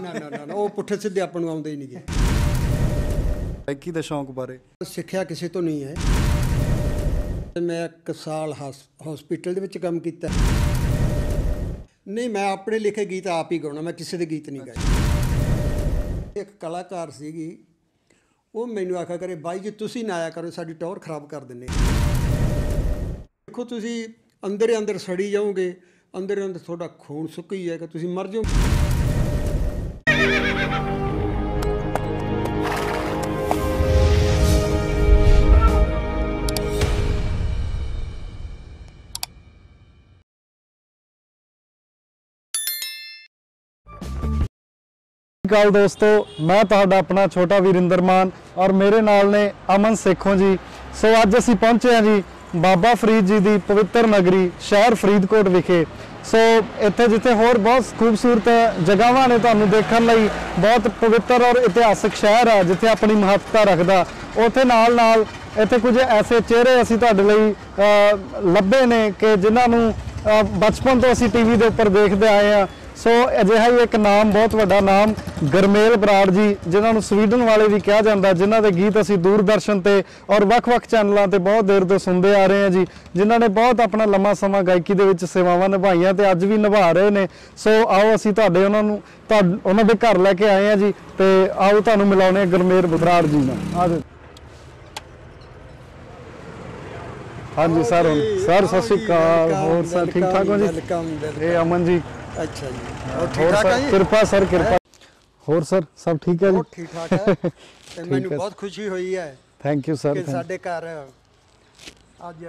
ਨਾ ਨਾ ਉਹ ਪੁੱਠੇ ਸਿੱਧੇ ਆਪਾਂ ਨੂੰ ਆਉਂਦੇ ਹੀ ਨਹੀਂਗੇ ਬਾਈਕੀ ਦਾ ਸ਼ੌਂਕ ਬਾਰੇ ਸਿੱਖਿਆ ਕਿਸੇ ਤੋਂ ਨਹੀਂ ਹੈ ਮੈਂ ਇੱਕ ਸਾਲ ਹਸਪੀਟਲ ਦੇ ਵਿੱਚ ਕੰਮ ਕੀਤਾ ਨਹੀਂ ਮੈਂ ਆਪਣੇ ਲਿਖੇ ਗੀਤ ਆਪ ਹੀ ਗਾਉਣਾ ਮੈਂ ਕਿਸੇ ਦੇ ਗੀਤ ਨਹੀਂ ਗਾਏ ਇੱਕ ਕਲਾਕਾਰ ਸੀਗੀ ਉਹ ਮੈਨੂੰ ਆਖਿਆ ਕਰੇ ਬਾਈ ਜੀ ਤੁਸੀਂ ਨਾ ਆਇਆ ਕਰੋ ਸਾਡੀ ਟੌਰ ਖਰਾਬ ਕਰ ਦਿੰਨੇ ਦੇਖੋ ਤੁਸੀਂ ਅੰਦਰ ਅੰਦਰ ਸੜੀ ਜਾਓਗੇ ਅੰਦਰ ਅੰਦਰ ਤੁਹਾਡਾ ਖੂਨ ਸੁੱਕੀ ਜਾਏਗਾ ਤੁਸੀਂ ਮਰ ਜਾਓਗੇ ਕਾਲ ਦੋਸਤੋ ਮੈਂ ਤੁਹਾਡਾ ਆਪਣਾ ਛੋਟਾ ਵੀਰਿੰਦਰ ਮਾਨ ਔਰ ਮੇਰੇ ਨਾਲ ਨੇ ਅਮਨ ਸੇਖੋਂ ਜੀ ਸੋ ਅੱਜ ਅਸੀਂ ਪਹੁੰਚੇ ਹਾਂ ਜੀ ਬਾਬਾ ਫਰੀਦ ਜੀ ਦੀ ਪਵਿੱਤਰ ਨਗਰੀ ਸ਼ਹਿਰ ਫਰੀਦਕੋਟ ਵਿਖੇ ਸੋ ਇੱਥੇ ਜਿੱਥੇ ਹੋਰ ਬਹੁਤ ਖੂਬਸੂਰਤ ਜਗ੍ਹਾਵਾਂ ਨੇ ਤੁਹਾਨੂੰ ਦੇਖਣ ਲਈ ਬਹੁਤ ਪਵਿੱਤਰ ਔਰ ਇਤਿਹਾਸਕ ਸ਼ਹਿਰ ਹੈ ਜਿੱਥੇ ਆਪਣੀ ਮਹੱਤਤਾ ਰੱਖਦਾ ਉਥੇ ਨਾਲ ਨਾਲ ਇੱਥੇ ਕੁਝ ਐਸੇ ਚਿਹਰੇ ਅਸੀਂ ਤੁਹਾਡੇ ਲਈ ਲੱਭੇ ਨੇ ਕਿ ਜਿਨ੍ਹਾਂ ਨੂੰ ਬਚਪਨ ਤੋਂ ਅਸੀਂ ਟੀਵੀ ਦੇ ਉੱਪਰ ਦੇਖਦੇ ਆਏ ਆ ਸੋ ਅਜਿਹਾ ਹੀ ਇੱਕ ਨਾਮ ਬਹੁਤ ਵੱਡਾ ਨਾਮ ਗਰਮੇਲ ਬਰਾੜ ਜੀ ਜਿਨ੍ਹਾਂ ਨੂੰ ਸਵੀਡਨ ਵਾਲੇ ਵੀ ਕਿਹਾ ਜਾਂਦਾ ਜਿਨ੍ਹਾਂ ਦੇ ਗੀਤ ਅਸੀਂ ਦੂਰਦਰਸ਼ਨ ਤੇ ਔਰ ਵੱਖ-ਵੱਖ ਚੈਨਲਾਂ ਤੇ ਬਹੁਤ ਦੇਰ ਤੋਂ ਸੁਣਦੇ ਆ ਰਹੇ ਹਾਂ ਜੀ ਜਿਨ੍ਹਾਂ ਨੇ ਬਹੁਤ ਆਪਣਾ ਲੰਮਾ ਸਮਾਂ ਗਾਇਕੀ ਦੇ ਵਿੱਚ ਸੇਵਾਵਾਂ ਨਿਭਾਈਆਂ ਤੇ ਅੱਜ ਵੀ ਨਿਭਾ ਰਹੇ ਨੇ ਸੋ ਆਓ ਅਸੀਂ ਤੁਹਾਡੇ ਉਹਨਾਂ ਨੂੰ ਉਹਨਾਂ ਦੇ ਘਰ ਲੈ ਕੇ ਆਏ ਹਾਂ ਜੀ ਤੇ ਆਓ ਤੁਹਾਨੂੰ ਮਿਲਾਉਣੇ ਗਰਮੇਲ ਬਰਾੜ ਜੀ ਨਾਲ ਆਜੋ ਹਾਂਜੀ ਸਰ ਸਰ ਸਸਿਕਾ ਹੋਰ ਸਰ ਠੀਕ ਠਾਕ ਹੋ ਜੀ ਇਹ ਅਮਨ ਜੀ ਅੱਛਾ ਜੀ ਹੋਰ ਠੀਕ ਠਾਕ ਆ ਜੀ ਕਿਰਪਾ ਸਰ ਕਿਰਪਾ ਹੋਰ ਸਰ ਸਭ ਠੀਕ ਹੈ ਜੀ ਠੀਕ ਠਾਕ ਹੈ ਮੈਨੂੰ ਬਹੁਤ ਖੁਸ਼ੀ ਹੋਈ ਹੈ ਥੈਂਕ ਯੂ ਸਰ ਕਿ ਸਾਡੇ ਘਰ ਅੱਜ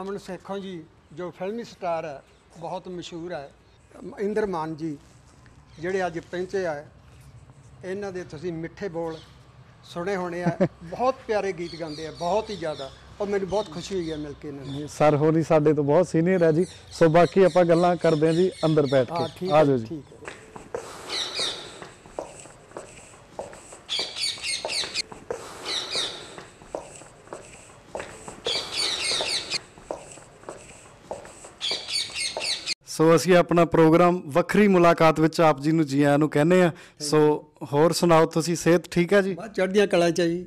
ਅਮਨ ਸੇਖੋਂ ਜੀ ਜੋ ਫਿਲਮੀ ਸਟਾਰ ਹੈ ਬਹੁਤ ਮਸ਼ਹੂਰ ਹੈ ਇੰਦਰ ਮਾਨ ਜੀ ਜਿਹੜੇ ਅੱਜ ਪਹੁੰਚੇ ਆ ਇਹਨਾਂ ਦੇ ਤੁਸੀਂ ਮਿੱਠੇ ਬੋਲ ਸੁਣੇ ਹੋਣੇ ਆ ਬਹੁਤ ਪਿਆਰੇ ਗੀਤ ਗਾਉਂਦੇ ਆ ਬਹੁਤ ਹੀ ਜ਼ਿਆਦਾ ਔਰ ਮੈਨੂੰ ਬਹੁਤ ਖੁਸ਼ੀ ਹੋਈ ਹੈ ਮਿਲ ਕੇ ਇਹਨਾਂ ਨੂੰ ਸਰ ਹੋਰੀ ਸਾਡੇ ਤੋਂ ਬਹੁਤ ਸੀਨੀਅਰ ਹੈ ਜੀ ਸੋ ਬਾਕੀ ਆਪਾਂ ਗੱਲਾਂ ਕਰਦੇ ਹਾਂ ਜੀ ਅੰਦਰ ਬੈਠ ਕੇ ਆ ਜਾਓ ਜੀ ਸੋ ਅਸੀਂ ਆਪਣਾ ਪ੍ਰੋਗਰਾਮ ਵੱਖਰੀ ਮੁਲਾਕਾਤ ਵਿੱਚ ਆਪ ਜੀ ਨੂੰ ਜੀ ਆਇਆਂ ਨੂੰ ਕਹਿੰਦੇ ਆ ਸੋ ਹੋਰ ਸੁਣਾਓ ਤੁਸੀਂ ਸਿਹਤ ਠੀਕ ਹੈ ਜੀ ਬਸ ਚੜ੍ਹਦੀਆਂ ਕਲਾ ਚ ਜੀ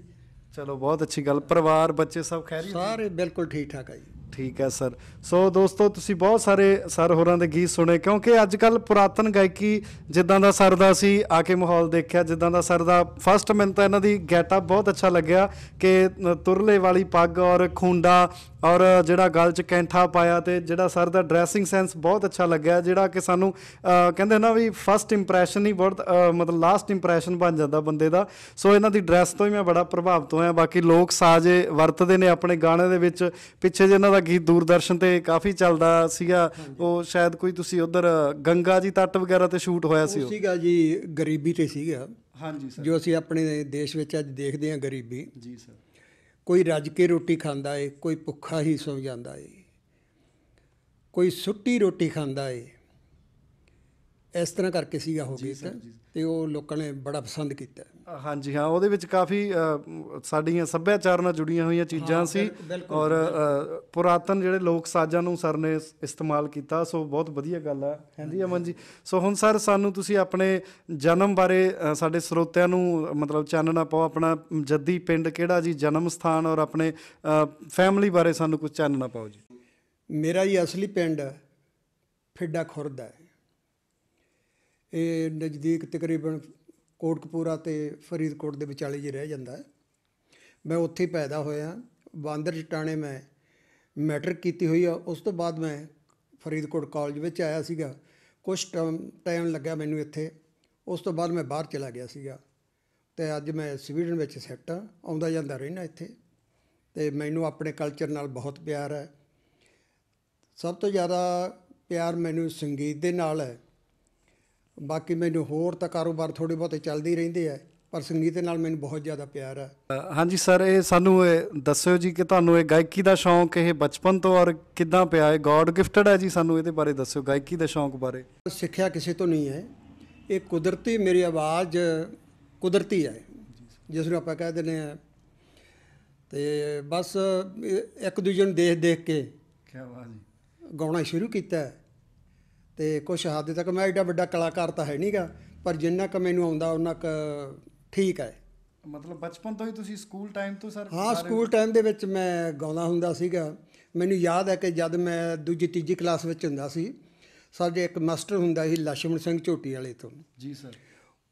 ਚਲੋ ਬਹੁਤ ਅੱਛੀ ਗੱਲ ਪਰਿਵਾਰ ਬੱਚੇ ਸਭ ਖੈਰੀ ਸਾਰੇ ਬਿਲਕੁਲ ਠੀਕ ਠਾਕ ਆ ਜੀ ਠੀਕ ਹੈ ਸਰ ਸੋ ਦੋਸਤੋ ਤੁਸੀਂ ਬਹੁਤ ਸਾਰੇ ਸਰ ਹੋਰਾਂ ਦੇ ਗੀਤ ਸੁਣੇ ਕਿਉਂਕਿ ਅੱਜ ਕੱਲ ਪੁਰਾਤਨ ਗਾਇਕੀ ਜਿੱਦਾਂ ਦਾ ਸਰ ਦਾ ਸੀ ਆ ਕੇ ਮਾਹੌਲ ਦੇਖਿਆ ਜਿੱਦਾਂ ਦਾ ਸਰ ਦਾ ਫਸਟ ਮੈਨੂੰ ਤਾਂ ਇਹਨਾਂ ਦੀ ਗੈਟਅਪ ਬਹੁਤ ਅੱਛਾ ਲੱਗਿਆ ਕਿ ਤੁਰਲੇ ਵਾਲੀ ਪੱਗ ਔਰ ਖੁੰਡਾ ਔਰ ਜਿਹੜਾ ਗਲ 'ਚ ਕੈਂਠਾ ਪਾਇਆ ਤੇ ਜਿਹੜਾ ਸਰ ਦਾ ਡਰੈਸਿੰਗ ਸੈਂਸ ਬਹੁਤ ਅੱਛਾ ਲੱਗਿਆ ਜਿਹੜਾ ਕਿ ਸਾਨੂੰ ਕਹਿੰਦੇ ਨਾ ਵੀ ਫਰਸਟ ਇੰਪ੍ਰੈਸ਼ਨ ਹੀ ਬਹੁਤ ਮਤਲਬ ਲਾਸਟ ਇੰਪ੍ਰੈਸ਼ਨ ਬਣ ਜਾਂਦਾ ਬੰਦੇ ਦਾ ਸੋ ਇਹਨਾਂ ਦੀ ਡਰੈਸ ਤੋਂ ਹੀ ਮੈਂ ਬੜਾ ਪ੍ਰਭਾਵਿਤ ਹੋਇਆ ਬਾਕੀ ਲੋਕ ਸਾਜੇ ਵਰਤਦੇ ਨੇ ਆਪਣੇ ਗਾਣੇ ਦੇ ਵਿੱਚ ਪਿੱਛੇ ਜੇ ਇਹਨਾਂ ਦਾ ਗੀਤ ਦੂਰਦਰਸ਼ਨ ਤੇ ਕਾਫੀ ਚੱਲਦਾ ਸੀਗਾ ਉਹ ਸ਼ਾਇਦ ਕੋਈ ਤੁਸੀਂ ਉਧਰ ਗੰਗਾ ਜੀ ਤੱਟ ਵਗੈਰਾ ਤੇ ਸ਼ੂਟ ਹੋਇਆ ਸੀ ਉਹ ਸੀਗਾ ਜੀ ਗਰੀਬੀ ਤੇ ਸੀਗਾ ਹਾਂਜੀ ਸਰ ਜੋ ਅਸੀਂ ਆਪਣੇ ਦੇਸ਼ ਵਿੱਚ ਅੱਜ ਦੇਖਦੇ ਹਾਂ ਗਰੀਬੀ ਜੀ ਸਰ ਕੋਈ ਰੱਜ ਕੇ ਰੋਟੀ ਖਾਂਦਾ ਏ ਕੋਈ ਭੁੱਖਾ ਹੀ ਸੌਂ ਜਾਂਦਾ ਏ ਕੋਈ ਸੁੱਟੀ ਰੋਟੀ ਖਾਂਦਾ ਏ ਇਸ ਤਰ੍ਹਾਂ ਕਰਕੇ ਸੀਗਾ ਹੋ ਗੀਤ ਤੇ ਉਹ ਲੋਕਾਂ ਨੇ ਬੜਾ ਪਸੰਦ ਕੀਤਾ ਹਾਂਜੀ ਹਾਂ ਉਹਦੇ ਵਿੱਚ ਕਾਫੀ ਸਾਡੀਆਂ ਸੱਭਿਆਚਾਰ ਨਾਲ ਜੁੜੀਆਂ ਹੋਈਆਂ ਚੀਜ਼ਾਂ ਸੀ ਔਰ ਪੁਰਾਤਨ ਜਿਹੜੇ ਲੋਕ ਸਾਜ਼ਾਂ ਨੂੰ ਸਰ ਨੇ ਇਸਤੇਮਾਲ ਕੀਤਾ ਸੋ ਬਹੁਤ ਵਧੀਆ ਗੱਲ ਆ ਹਾਂਜੀ ਅਮਨ ਜੀ ਸੋ ਹੁਣ ਸਰ ਸਾਨੂੰ ਤੁਸੀਂ ਆਪਣੇ ਜਨਮ ਬਾਰੇ ਸਾਡੇ ਸਰੋਤਿਆਂ ਨੂੰ ਮਤਲਬ ਚਾਨਣਾ ਪਾਓ ਆਪਣਾ ਜੱਦੀ ਪਿੰਡ ਕਿਹੜਾ ਜੀ ਜਨਮ ਸਥਾਨ ਔਰ ਆਪਣੇ ਫੈਮਿਲੀ ਬਾਰੇ ਸਾਨੂੰ ਕੁਝ ਚਾਨਣਾ ਪਾਓ ਜੀ ਮੇਰਾ ਜੀ ਅਸਲੀ ਪਿੰਡ ਫਿੱਡਾ ਖੁਰਦ ਹੈ ਇਹ ਨਜ਼ਦੀਕ ਤਕਰੀਬਨ ਕੋਟਕਪੂਰਾ ਤੇ ਫਰੀਦਕੋਟ ਦੇ ਵਿਚਾਲੇ ਹੀ ਰਹਿ ਜਾਂਦਾ ਹੈ ਮੈਂ ਉੱਥੇ ਪੈਦਾ ਹੋਇਆ ਬਾਂਦਰ ਜਟਾਣੇ ਮੈਂ ਮੈਟ੍ਰਿਕ ਕੀਤੀ ਹੋਈ ਆ ਉਸ ਤੋਂ ਬਾਅਦ ਮੈਂ ਫਰੀਦਕੋਟ ਕਾਲਜ ਵਿੱਚ ਆਇਆ ਸੀਗਾ ਕੁਝ ਟਾਈਮ ਲੱਗਿਆ ਮੈਨੂੰ ਇੱਥੇ ਉਸ ਤੋਂ ਬਾਅਦ ਮੈਂ ਬਾਹਰ ਚਲਾ ਗਿਆ ਸੀਗਾ ਤੇ ਅੱਜ ਮੈਂ ਸਵੀਡਨ ਵਿੱਚ ਸੈੱਟ ਆ ਆਉਂਦਾ ਜਾਂਦਾ ਰਹਿਣਾ ਇੱਥੇ ਤੇ ਮੈਨੂੰ ਆਪਣੇ ਕਲਚਰ ਨਾਲ ਬਹੁਤ ਪਿਆਰ ਹੈ ਸਭ ਤੋਂ ਜ਼ਿਆਦਾ ਪਿਆਰ ਮੈਨੂੰ ਸੰਗੀਤ ਦੇ ਨਾਲ ਹੈ ਬਾਕੀ ਮੈਨੂੰ ਹੋਰ ਤਾਂ ਕਾਰੋਬਾਰ ਥੋੜੇ ਬਹੁਤੇ ਚੱਲਦੇ ਰਹਿੰਦੇ ਆ ਪਰ ਸੰਗੀਤ ਨਾਲ ਮੈਨੂੰ ਬਹੁਤ ਜ਼ਿਆਦਾ ਪਿਆਰ ਆ ਹਾਂਜੀ ਸਰ ਇਹ ਸਾਨੂੰ ਦੱਸਿਓ ਜੀ ਕਿ ਤੁਹਾਨੂੰ ਇਹ ਗਾਇਕੀ ਦਾ ਸ਼ੌਂਕ ਇਹ ਬਚਪਨ ਤੋਂ ਔਰ ਕਿੱਦਾਂ ਪਿਆ ਹੈ ਗੋਡ ਗਿਫਟਡ ਹੈ ਜੀ ਸਾਨੂੰ ਇਹਦੇ ਬਾਰੇ ਦੱਸਿਓ ਗਾਇਕੀ ਦਾ ਸ਼ੌਂਕ ਬਾਰੇ ਸਿੱਖਿਆ ਕਿਸੇ ਤੋਂ ਨਹੀਂ ਹੈ ਇਹ ਕੁਦਰਤੀ ਮੇਰੀ ਆਵਾਜ਼ ਕੁਦਰਤੀ ਹੈ ਜਿਸ ਨੂੰ ਆਪਾਂ ਕਹਿ ਦਿੰਦੇ ਆ ਤੇ ਬਸ ਇੱਕ ਦੂਜੇ ਨੂੰ ਦੇਖ ਦੇਖ ਕੇ ਕੀ ਬਾਤ ਜੀ ਗਾਉਣਾ ਸ਼ੁਰੂ ਕੀਤਾ ਹੈ ਤੇ ਕੁਝ ਹੱਦ ਤੱਕ ਮੈਂ ਐਡਾ ਵੱਡਾ ਕਲਾਕਾਰ ਤਾਂ ਹੈ ਨਹੀਂਗਾ ਪਰ ਜਿੰਨਾ ਕ ਮੈਨੂੰ ਆਉਂਦਾ ਉਹਨਾਂ ਕ ਠੀਕ ਹੈ ਮਤਲਬ ਬਚਪਨ ਤੋਂ ਹੀ ਤੁਸੀਂ ਸਕੂਲ ਟਾਈਮ ਤੋਂ ਸਰ ਹਾਂ ਸਕੂਲ ਟਾਈਮ ਦੇ ਵਿੱਚ ਮੈਂ ਗਾਉਂਦਾ ਹੁੰਦਾ ਸੀਗਾ ਮੈਨੂੰ ਯਾਦ ਹੈ ਕਿ ਜਦ ਮੈਂ ਦੂਜੀ ਤੀਜੀ ਕਲਾਸ ਵਿੱਚ ਹੁੰਦਾ ਸੀ ਸਾਡੇ ਇੱਕ ਮਾਸਟਰ ਹੁੰਦਾ ਸੀ ਲక్ష్ਮਣ ਸਿੰਘ ਝੋਟੀ ਵਾਲੇ ਤੋਂ ਜੀ ਸਰ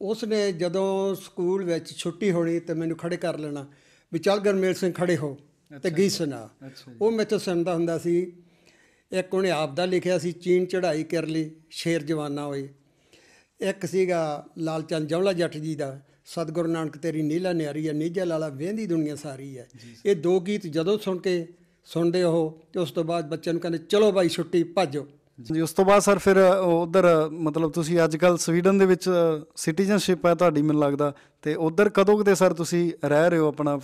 ਉਸ ਨੇ ਜਦੋਂ ਸਕੂਲ ਵਿੱਚ ਛੁੱਟੀ ਹੋਣੀ ਤੇ ਮੈਨੂੰ ਖੜੇ ਕਰ ਲੈਣਾ ਵੀ ਚੱਲ ਗਰਮੇਲ ਸਿੰਘ ਖੜੇ ਹੋ ਤੇ ਗੀਤ ਸੁਣਾ ਉਹ ਮੈਥੋਂ ਸੁਣਦਾ ਹੁੰਦਾ ਸੀ ਇੱਕ ਉਹਨੇ ਆਪ ਦਾ ਲਿਖਿਆ ਸੀ ਚੀਨ ਚੜ੍ਹਾਈ ਕਰ ਲਈ ਸ਼ੇਰ ਜਵਾਨਾ ਹੋਏ ਇੱਕ ਸੀਗਾ ਲਾਲ ਚੰਦ ਜੱਟ ਜੀ ਦਾ ਸਤਗੁਰੂ ਨਾਨਕ ਤੇਰੀ ਨੀਲਾ ਨਿਆਰੀ ਹੈ ਨੀਜਾ ਲਾਲਾ ਵੇਂਦੀ ਦੁਨੀਆ ਸਾਰੀ ਹੈ ਇਹ ਦੋ ਗੀਤ ਜਦੋਂ ਸੁਣ ਕੇ ਸੁਣਦੇ ਉਹ ਤੇ ਉਸ ਤੋਂ ਬਾਅਦ ਬੱਚਿਆਂ ਨੂੰ ਕਹਿੰਦੇ ਚਲੋ ਬਾਈ ਛੁੱਟੀ ਭੱਜੋ ਜੀ ਉਸ ਤੋਂ ਬਾਅਦ ਸਰ ਫਿਰ ਉਧਰ ਮਤਲਬ ਤੁਸੀਂ ਅੱਜ ਕੱਲ ਸਵੀਡਨ ਦੇ ਵਿੱਚ ਸਿਟੀਜ਼ਨਸ਼ਿਪ ਹੈ ਤੁਹਾਡੀ ਮੈਨੂੰ ਲੱਗਦਾ ਤੇ ਉਧਰ ਕਦੋਂ ਕਦੇ ਸਰ ਤੁਸੀਂ ਰਹਿ ਰਹੇ ਹੋ ਆਪਣਾ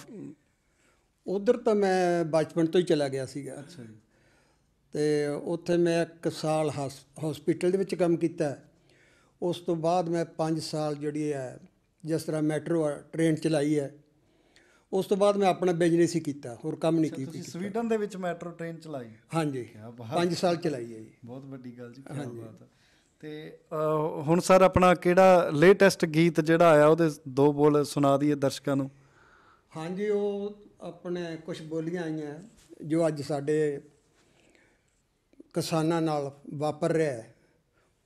ਉਧਰ ਤਾਂ ਮੈਂ ਬਚਪਨ ਤੋਂ ਹੀ ਚਲਾ ਗਿਆ ਸੀਗਾ ਅੱਛਾ ਜੀ ਤੇ ਉੱਥੇ ਮੈਂ 1 ਸਾਲ ਹਸਪੀਟਲ ਦੇ ਵਿੱਚ ਕੰਮ ਕੀਤਾ ਉਸ ਤੋਂ ਬਾਅਦ ਮੈਂ 5 ਸਾਲ ਜਿਹੜੀ ਹੈ ਜਿਸ ਤਰ੍ਹਾਂ ਮੈਟਰੋ ਟ੍ਰੇਨ ਚਲਾਈ ਹੈ ਉਸ ਤੋਂ ਬਾਅਦ ਮੈਂ ਆਪਣਾ ਬਿਜ਼ਨਸ ਹੀ ਕੀਤਾ ਹੋਰ ਕੰਮ ਨਹੀਂ ਕੀਤਾ ਤੁਸੀਂ ਸਵੀਡਨ ਦੇ ਵਿੱਚ ਮੈਟਰੋ ਟ੍ਰੇਨ ਚਲਾਈ ਹਾਂਜੀ 5 ਸਾਲ ਚਲਾਈ ਹੈ ਜੀ ਬਹੁਤ ਵੱਡੀ ਗੱਲ ਜੀ ਕੀ ਬਾਤ ਹੈ ਤੇ ਹੁਣ ਸਰ ਆਪਣਾ ਕਿਹੜਾ ਲੇਟੈਸਟ ਗੀਤ ਜਿਹੜਾ ਆਇਆ ਉਹਦੇ ਦੋ ਬੋਲ ਸੁਣਾ ਦਈਏ ਦਰਸ਼ਕਾਂ ਨੂੰ ਹਾਂਜੀ ਉਹ ਆਪਣੇ ਕੁਝ ਬੋਲੀਆਂ ਆਈਆਂ ਜੋ ਅੱਜ ਸਾਡੇ ਕਿਸਾਨਾਂ ਨਾਲ ਵਾਪਰ ਰਿਹਾ ਹੈ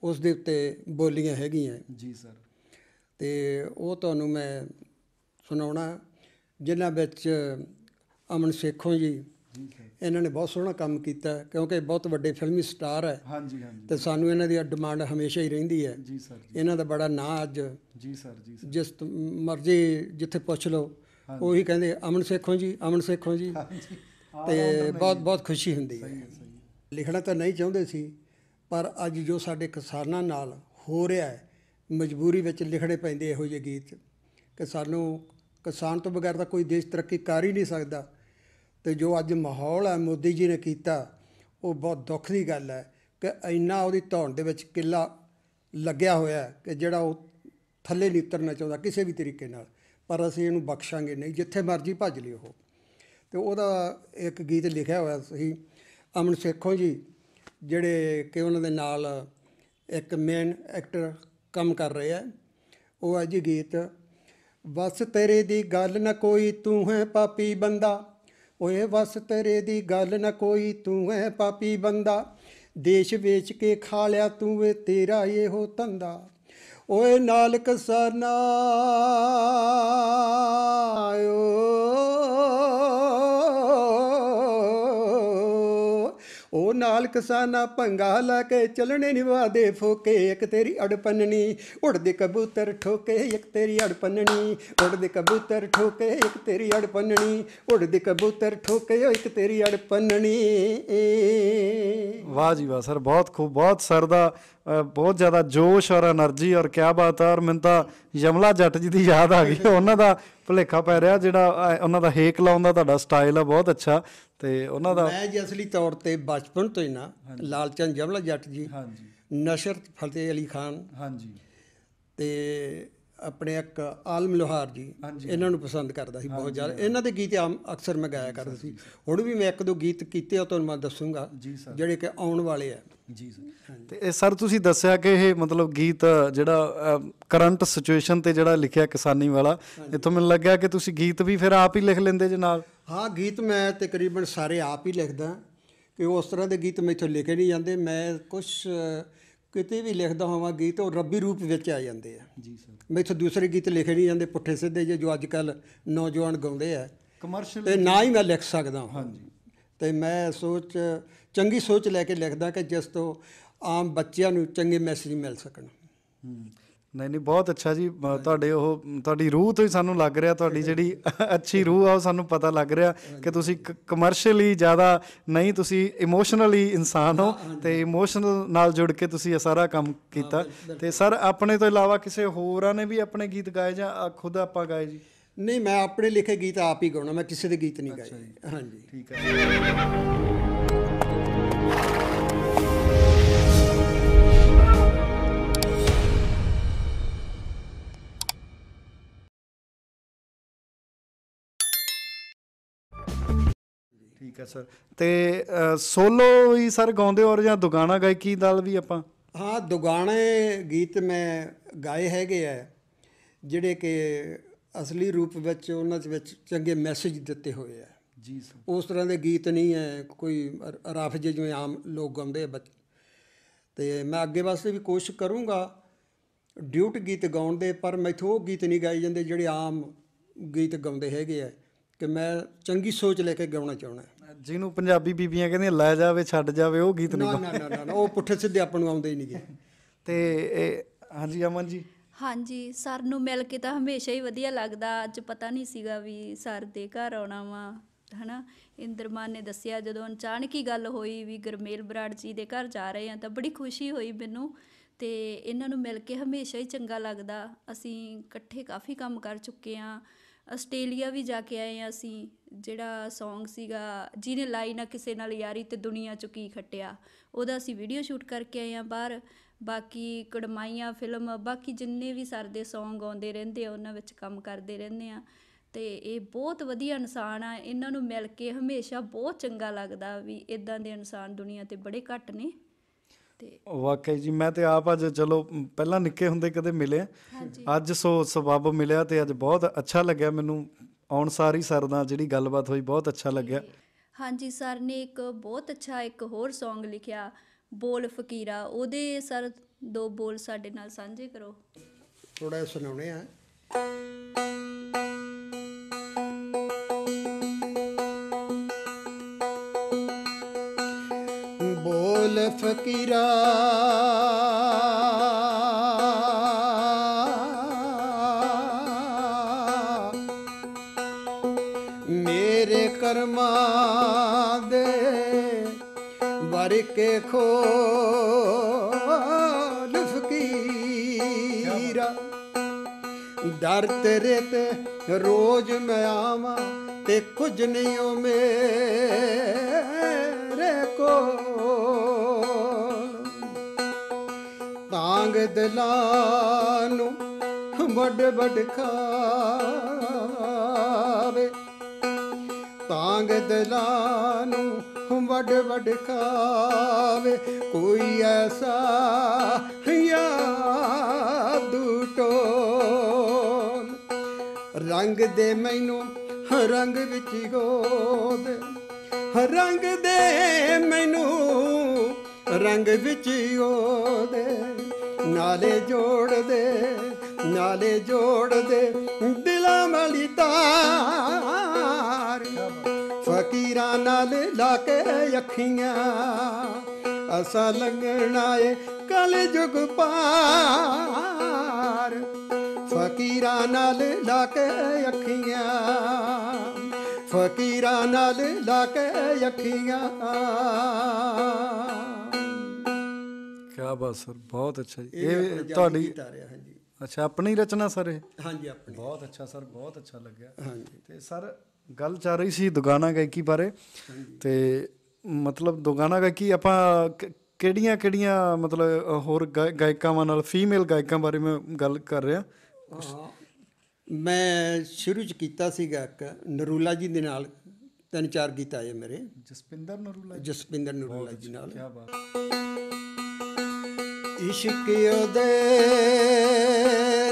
ਉਸ ਦੇ ਉੱਤੇ ਬੋਲੀਆਂ ਹੈਗੀਆਂ ਜੀ ਸਰ ਤੇ ਉਹ ਤੁਹਾਨੂੰ ਮੈਂ ਸੁਣਾਉਣਾ ਜਿਨ੍ਹਾਂ ਵਿੱਚ ਅਮਨ ਸੇਖੋਂ ਜੀ ਇਹਨਾਂ ਨੇ ਬਹੁਤ ਸੋਹਣਾ ਕੰਮ ਕੀਤਾ ਕਿਉਂਕਿ ਬਹੁਤ ਵੱਡੇ ਫਿਲਮੀ ਸਟਾਰ ਹੈ ਹਾਂਜੀ ਹਾਂਜੀ ਤੇ ਸਾਨੂੰ ਇਹਨਾਂ ਦੀ ਡਿਮਾਂਡ ਹਮੇਸ਼ਾ ਹੀ ਰਹਿੰਦੀ ਹੈ ਜੀ ਸਰ ਇਹਨਾਂ ਦਾ ਬੜਾ ਨਾਂ ਅੱਜ ਜੀ ਸਰ ਜੀ ਸਰ ਜਿਸ ਮਰਜ਼ੀ ਜਿੱਥੇ ਪੁੱਛ ਲਓ ਉਹੀ ਕਹਿੰਦੇ ਅਮਨ ਸੇਖੋਂ ਜੀ ਅਮਨ ਸੇਖੋਂ ਜੀ ਤੇ ਬਹੁਤ ਬਹੁਤ ਖੁਸ਼ੀ ਹੁੰਦੀ ਹੈ ਲਿਖਣਾ ਤਾਂ ਨਹੀਂ ਚਾਹੁੰਦੇ ਸੀ ਪਰ ਅੱਜ ਜੋ ਸਾਡੇ ਕਿਸਾਨਾਂ ਨਾਲ ਹੋ ਰਿਹਾ ਹੈ ਮਜਬੂਰੀ ਵਿੱਚ ਲਿਖਣੇ ਪੈਂਦੇ ਇਹੋ ਜਿਹੇ ਗੀਤ ਕਿ ਸਾਨੂੰ ਕਿਸਾਨ ਤੋਂ ਬਗੈਰ ਤਾਂ ਕੋਈ ਦੇਸ਼ ਤਰੱਕੀ ਕਰ ਹੀ ਨਹੀਂ ਸਕਦਾ ਤੇ ਜੋ ਅੱਜ ਮਾਹੌਲ ਹੈ ਮੋਦੀ ਜੀ ਨੇ ਕੀਤਾ ਉਹ ਬਹੁਤ ਦੁੱਖ ਦੀ ਗੱਲ ਹੈ ਕਿ ਇੰਨਾ ਉਹਦੀ ਧੌਣ ਦੇ ਵਿੱਚ ਕਿਲਾ ਲੱਗਿਆ ਹੋਇਆ ਕਿ ਜਿਹੜਾ ਉਹ ਥੱਲੇ ਨਹੀਂ ਉਤਰਨਾ ਚਾਹੁੰਦਾ ਕਿਸੇ ਵੀ ਤਰੀਕੇ ਨਾਲ ਪਰ ਅਸੀਂ ਇਹਨੂੰ ਬਖਸ਼ਾਂਗੇ ਨਹੀਂ ਜਿੱਥੇ ਮਰਜ਼ੀ ਭੱਜ ਲਿਓ ਉਹ ਤੇ ਉਹਦਾ ਇੱਕ ਗੀਤ ਲਿਖਿਆ ਹੋਇਆ ਸੀ ਅਮਨ ਸੇਖੋਂ ਜੀ ਜਿਹੜੇ ਕਿ ਉਹਨਾਂ ਦੇ ਨਾਲ ਇੱਕ ਮੇਨ ਐਕਟਰ ਕੰਮ ਕਰ ਰਿਹਾ ਹੈ ਉਹ ਅੱਜ ਗੀਤ ਵਸ ਤੇਰੇ ਦੀ ਗੱਲ ਨਾ ਕੋਈ ਤੂੰ ਹੈ ਪਾਪੀ ਬੰਦਾ ਓਏ ਵਸ ਤੇਰੇ ਦੀ ਗੱਲ ਨਾ ਕੋਈ ਤੂੰ ਹੈ ਪਾਪੀ ਬੰਦਾ ਦੇਸ਼ ਵੇਚ ਕੇ ਖਾ ਲਿਆ ਤੂੰ ਏ ਤੇਰਾ ਇਹੋ ਧੰਦਾ ਓਏ ਨਾਲਕ ਸਰਨਾ ਆਇਓ or ਨਾਲ ਕਿਸਾਨਾ ਭੰਗਾ ਲਾ ਕੇ ਚਲਣੇ ਦੇ ਫੋਕੇ ਇੱਕ ਤੇਰੀ ਅੜਪੰਨਣੀ ਉੜਦੇ ਕਬੂਤਰ ਠੋਕੇ ਇੱਕ ਤੇਰੀ ਅੜਪੰਨਣੀ ਉੜਦੇ ਕਬੂਤਰ ਠੋਕੇ ਇੱਕ ਤੇਰੀ ਅੜਪੰਨਣੀ ਉੜਦੇ ਕਬੂਤਰ ਠੋਕੇ ਇੱਕ ਤੇਰੀ ਅੜਪੰਨਣੀ ਵਾਹ ਜੀ ਵਾਹ ਸਰ ਬਹੁਤ ਖੂਬ ਬਹੁਤ ਸਰ ਦਾ ਬਹੁਤ ਜ਼ਿਆਦਾ ਜੋਸ਼ ਔਰ એનર્ਜੀ ਔਰ ਕਿਆ ਬਾਤ ਹੈ ਔਰ ਮੈਂ ਤਾਂ ਯਮਲਾ ਜੱਟ ਜੀ ਦੀ ਯਾਦ ਆ ਗਈ ਉਹਨਾਂ ਦਾ ਭੁਲੇਖਾ ਪੈ ਰਿਹਾ ਜਿਹੜਾ ਉਹਨਾਂ ਦਾ ਹੇਕ ਲਾਉਂਦਾ ਤੁਹਾਡਾ ਸਟਾਈਲ ਆ ਬਹੁਤ ਅੱਛਾ ਤੇ ਉਹਨਾਂ ਦਾ ਮੈਂ ਜੀ ਅਸਲੀ ਤੌਰ ਤੇ ਬਚਪਨ ਨਾ ਲਾਲਚੰਦ ਜਮਲਾ ਜੱਟ ਜੀ ਹਾਂਜੀ ਨਸ਼ਰ ਫਤਿਹ ਅਲੀ ਖਾਨ ਹਾਂਜੀ ਤੇ ਆਪਣੇ ਇੱਕ ਆਲਮ ਲੋਹਾਰ ਜੀ ਇਹਨਾਂ ਨੂੰ ਪਸੰਦ ਕਰਦਾ ਸੀ ਬਹੁਤ ਜ਼ਿਆਦਾ ਇਹਨਾਂ ਦੇ ਗੀਤ ਆਮ ਅਕਸਰ ਮੈਂ ਗਾਇਆ ਕਰਦਾ ਸੀ ਹੁਣ ਵੀ ਮੈਂ ਇੱਕ ਦੋ ਗੀਤ ਕੀਤੇ ਆ ਤੁਹਾਨੂੰ ਮੈਂ ਦੱਸੂਗਾ ਜਿਹੜੇ ਕਿ ਆਉਣ ਵਾਲੇ ਆ ਜੀ ਸਰ ਤੇ ਸਰ ਤੁਸੀਂ ਦੱਸਿਆ ਕਿ ਇਹ ਮਤਲਬ ਗੀਤ ਜਿਹੜਾ ਕਰੰਟ ਸਿਚੁਏਸ਼ਨ ਤੇ ਜਿਹੜਾ ਲਿਖਿਆ ਕਿਸਾਨੀ ਵਾਲਾ ਇਥੋਂ ਮੈਨੂੰ ਲੱਗਿਆ ਕਿ ਤੁਸੀਂ ਗੀਤ ਵੀ ਫਿਰ ਆਪ ਹੀ ਲਿਖ ਲੈਂਦੇ ਜੇ ਨਾਲ ਹਾਂ ਗੀਤ ਮੈਂ ਤਕਰੀਬਨ ਸਾਰੇ ਆਪ ਹੀ ਲਿਖਦਾ ਇਹ ਉਸ ਤਰ੍ਹਾਂ ਦੇ ਗੀਤ ਮੈਥੋਂ ਲਿਖੇ ਨਹੀਂ ਜਾਂਦੇ ਮੈਂ ਕੁਝ ਕਿਤੇ ਵੀ ਲਿਖਦਾ ਹੋਵਾਂ ਗੀਤ ਉਹ ਰੱਬੀ ਰੂਪ ਵਿੱਚ ਆ ਜਾਂਦੇ ਆ ਜੀ ਸਰ ਮੈਥੋਂ ਦੂਸਰੇ ਗੀਤ ਲਿਖੇ ਨਹੀਂ ਜਾਂਦੇ ਪੁੱਠੇ ਸਿੱਧੇ ਜੇ ਜੋ ਅੱਜ ਕੱਲ ਨੌਜਵਾਨ ਗਾਉਂਦੇ ਆ ਕਮਰਸ਼ੀਅਲ ਤੇ ਨਾ ਹੀ ਮੈਂ ਲਿਖ ਸਕਦਾ ਹਾਂਜੀ ਤੇ ਮੈਂ ਸੋਚ ਚੰਗੀ ਸੋਚ ਲੈ ਕੇ ਲਿਖਦਾ ਕਿ ਜਿਸ ਤੋਂ ਆਮ ਬੱਚਿਆਂ ਨੂੰ ਚੰਗੇ ਮੈਸੇਜ ਮਿਲ ਸਕਣ ਨਹੀਂ ਨਹੀਂ ਬਹੁਤ ਅੱਛਾ ਜੀ ਤੁਹਾਡੇ ਉਹ ਤੁਹਾਡੀ ਰੂਹ ਤੋਂ ਹੀ ਸਾਨੂੰ ਲੱਗ ਰਿਹਾ ਤੁਹਾਡੀ ਜਿਹੜੀ ਅੱਛੀ ਰੂਹ ਆ ਉਹ ਸਾਨੂੰ ਪਤਾ ਲੱਗ ਰਿਹਾ ਕਿ ਤੁਸੀਂ ਕਮਰਸ਼ੀਅਲੀ ਜ਼ਿਆਦਾ ਨਹੀਂ ਤੁਸੀਂ ਇਮੋਸ਼ਨਲੀ ਇਨਸਾਨ ਹੋ ਤੇ ਇਮੋਸ਼ਨਲ ਨਾਲ ਜੁੜ ਕੇ ਤੁਸੀਂ ਇਹ ਸਾਰਾ ਕੰਮ ਕੀਤਾ ਤੇ ਸਰ ਆਪਣੇ ਤੋਂ ਇਲਾਵਾ ਕਿਸੇ ਹੋਰਾਂ ਨੇ ਵੀ ਆਪਣੇ ਗੀਤ ਗਾਏ ਜਾਂ ਖੁਦ ਆਪਾਂ ਗਾਏ ਜੀ ਨਹੀਂ ਮੈਂ ਆਪਣੇ ਲਿਖੇ ਗੀਤ ਆਪ ਹੀ ਗਾਉਣਾ ਮੈਂ ਕਿਸੇ ਦੇ ਗੀਤ ਨਹੀਂ ਗਾਏ ਹਾਂਜੀ ਠੀਕ ਹੈ ਠੀਕ ਹੈ ਸਰ ਤੇ ਸੋਲੋ ਹੀ ਸਰ ਗਾਉਂਦੇ ਹੋ ਜਾਂ ਦੁਗਾਣਾ ਗਾਇਕੀ ਨਾਲ ਵੀ ਆਪਾਂ ਹਾਂ ਦੁਗਾਣੇ ਗੀਤ ਮੈਂ ਗਾਏ ਹੈਗੇ ਆ ਜਿਹੜੇ ਕਿ ਅਸਲੀ ਰੂਪ ਵਿੱਚ ਉਹਨਾਂ ਦੇ ਵਿੱਚ ਚੰਗੇ ਮੈਸੇਜ ਦਿੱਤੇ ਹੋਏ ਆ ਜੀ ਸਰ ਉਸ ਤਰ੍ਹਾਂ ਦੇ ਗੀਤ ਨਹੀਂ ਹੈ ਕੋਈ ਰਫ ਜਿਵੇਂ ਆਮ ਲੋਕ ਗਾਉਂਦੇ ਆ ਤੇ ਮੈਂ ਅੱਗੇ ਵਾਸਤੇ ਵੀ ਕੋਸ਼ਿਸ਼ ਕਰੂੰਗਾ ਡਿਊਟ ਗੀਤ ਗਾਉਣ ਦੇ ਪਰ ਮੈਥੋਂ ਉਹ ਗੀਤ ਨਹੀਂ ਗਾਏ ਜਾਂਦੇ ਜਿਹੜੇ ਆਮ ਗੀਤ ਗਾਉਂਦੇ ਹੈਗੇ ਆ ਕਿ ਮੈਂ ਚੰਗੀ ਸੋਚ ਲੈ ਕੇ ਗਾਉਣਾ ਚਾਹੁੰਦਾ ਜਿਹਨੂੰ ਪੰਜਾਬੀ ਬੀਬੀਆਂ ਕਹਿੰਦੀਆਂ ਲੈ ਜਾਵੇ ਛੱਡ ਜਾਵੇ ਉਹ ਗੀਤ ਨਹੀਂ ਨਾ ਨਾ ਨਾ ਉਹ ਪੁੱਠੇ ਸਿੱਧੇ ਆਪਾਂ ਨੂੰ ਆਉਂਦੇ ਹੀ ਨਹੀਂਗੇ ਤੇ ਹਾਂਜੀ ਅਮਨ ਜੀ ਹਾਂਜੀ ਸਰ ਨੂੰ ਮਿਲ ਕੇ ਤਾਂ ਹਮੇਸ਼ਾ ਹੀ ਵਧੀਆ ਲੱਗਦਾ ਅੱਜ ਪਤਾ ਨਹੀਂ ਸੀਗਾ ਵੀ ਸਰ ਦੇ ਘਰ ਆਉਣਾ ਵਾ ਹਨਾ ਇੰਦਰਮਾਨ ਨੇ ਦੱਸਿਆ ਜਦੋਂ ਅਚਾਨਕ ਹੀ ਗੱਲ ਹੋਈ ਵੀ ਗਰਮੇਲ ਬਰਾੜ ਜੀ ਦੇ ਘਰ ਜਾ ਰਹੇ ਆ ਤਾਂ ਬੜੀ ਖੁਸ਼ੀ ਹੋਈ ਮੈਨੂੰ ਤੇ ਇਹਨਾਂ ਨੂੰ ਮਿਲ ਕੇ ਹਮੇਸ਼ਾ ਹੀ ਚੰਗਾ ਲੱਗਦਾ ਅਸੀਂ ਇਕੱਠੇ ਕਾਫੀ ਕੰਮ ਕਰ ਚੁੱਕੇ ਆ ਆਸਟ੍ਰੇਲੀਆ ਵੀ ਜਾ ਕੇ ਆਏ ਆ ਅਸੀਂ ਜਿਹੜਾ Song ਸੀਗਾ ਜਿਹਨੇ ਲਾਈ ਨਾ ਕਿਸੇ ਨਾਲ ਯਾਰੀ ਤੇ ਦੁਨੀਆ ਚ ਕੀ ਖਟਿਆ ਉਹਦਾ ਅਸੀਂ ਵੀਡੀਓ ਸ਼ੂਟ ਕਰਕੇ ਆਏ ਆ ਬਾਹਰ ਬਾਕੀ ਕੜਮਾਈਆਂ ਫਿਲਮ ਬਾਕੀ ਜਿੰਨੇ ਵੀ ਸਰਦੇ Song ਆਉਂਦੇ ਰਹਿੰਦੇ ਆ ਉਹਨਾਂ ਵਿੱਚ ਕੰਮ ਕਰਦੇ ਰਹਿੰਦੇ ਆ ਤੇ ਇਹ ਬਹੁਤ ਵਧੀਆ ਇਨਸਾਨ ਆ ਇਹਨਾਂ ਨੂੰ ਮਿਲ ਕੇ ਹਮੇਸ਼ਾ ਬਹੁਤ ਚੰਗਾ ਲੱਗਦਾ ਵੀ ਇਦਾਂ ਦੇ ਇਨਸਾਨ ਦੁਨੀਆ ਤੇ ਬੜੇ ਘੱਟ ਨੇ ਤੇ ਵਾਕਈ ਜੀ ਮੈਂ ਤੇ ਆਪ ਅੱਜ ਚਲੋ ਪਹਿਲਾਂ ਨਿੱਕੇ ਹੁੰਦੇ ਕਦੇ ਮਿਲੇ ਅੱਜ ਸੋ ਸਬਬ ਮਿਲਿਆ ਤੇ ਅੱਜ ਬਹੁਤ ਅੱਛਾ ਲੱਗਿਆ ਮੈਨੂੰ ਆਉਣ ਸਾਰੀ ਸਰ ਨਾਲ ਜਿਹੜੀ ਗੱਲਬਾਤ ਹੋਈ ਬਹੁਤ ਅੱਛਾ ਲੱਗਿਆ ਹਾਂਜੀ ਸਰ ਨੇ ਇੱਕ ਬਹੁਤ ਅੱਛਾ ਇੱਕ ਹੋਰ Song ਲਿਖਿਆ ਬੋਲ ਫਕੀਰਾ ਉਹਦੇ ਸਰ ਦੋ ਬੋਲ ਸਾਡੇ ਨਾਲ ਸਾਂਝੇ ਕਰੋ ਥੋੜਾ ਸੁਣਾਉਣੇ ਆ ਬੋਲ ਫਕੀਰਾ ਕਰਮਾਂ ਦੇ ਵਰ ਕੇ ਖੋਲ ਫਕੀਰਾ ਦਰ ਤੇਰੇ ਤੇ ਰੋਜ਼ ਮੈਂ ਆਵਾਂ ਤੇ ਕੁਝ ਨਹੀਂ ਓ ਮੇਰੇ ਕੋਲ ਤਾਂਗ ਦਿਲਾਂ ਨੂੰ ਵੱਡ ਵੱਡ ਖਾ ਬਦਲਾ ਨੂੰ ਵੱਡ ਵੱਡ ਕਾਵੇ ਕੋਈ ਐਸਾ ਯਾਦੂ ਟੋਲ ਰੰਗ ਦੇ ਮੈਨੂੰ ਰੰਗ ਵਿੱਚ ਗੋਦ ਰੰਗ ਦੇ ਮੈਨੂੰ ਰੰਗ ਵਿੱਚ ਗੋਦ ਨਾਲੇ ਜੋੜ ਦੇ ਨਾਲੇ ਜੋੜ ਦੇ ਦਿਲਾਂ ਵਾਲੀ ਤਾਂ ਤੀਰਾਂ ਨਾਲ ਲਾ ਕੇ ਅੱਖੀਆਂ ਅਸਾ ਲੰਘਣਾ ਏ ਕਲ ਜੁਗ ਪਾਰ ਫਕੀਰਾਂ ਨਾਲ ਲਾ ਕੇ ਅੱਖੀਆਂ ਫਕੀਰਾਂ ਨਾਲ ਲਾ ਕੇ ਅੱਖੀਆਂ ਕਿਆ ਬਾਤ ਸਰ ਬਹੁਤ ਅੱਛਾ ਜੀ ਇਹ ਤੁਹਾਡੀ ਅੱਛਾ ਆਪਣੀ ਰਚਨਾ ਸਰ ਇਹ ਹਾਂਜੀ ਆਪਣੀ ਬਹੁਤ ਅੱਛਾ ਸਰ ਬਹੁਤ ਅੱਛਾ ਲੱਗਿਆ ਹਾਂਜੀ ਤੇ ਸਰ ਗੱਲ ਚੱਲ ਰਹੀ ਸੀ ਦੁਗਾਨਾ ਗਾਇਕੀ ਬਾਰੇ ਤੇ ਮਤਲਬ ਦੁਗਾਨਾ ਗਾਇਕੀ ਆਪਾਂ ਕਿਹੜੀਆਂ ਕਿਹੜੀਆਂ ਮਤਲਬ ਹੋਰ ਗਾਇਕਾਵਾਂ ਨਾਲ ਫੀਮੇਲ ਗਾਇਕਾਂ ਬਾਰੇ ਮੈਂ ਗੱਲ ਕਰ ਰਿਹਾ ਮੈਂ ਸ਼ੁਰੂ ਚ ਕੀਤਾ ਸੀਗਾ ਇੱਕ ਨਰੂਲਾ ਜੀ ਦੇ ਨਾਲ ਤਿੰਨ ਚਾਰ ਗੀਤ ਆਏ ਮੇਰੇ ਜਸਪਿੰਦਰ ਨਰੂਲਾ ਜੀ ਜਸਪਿੰਦਰ ਨਰੂਲਾ ਜੀ ਨਾਲ ਕੀ ਬਾਤ ਇਸ਼ਕ ਉਹਦੇ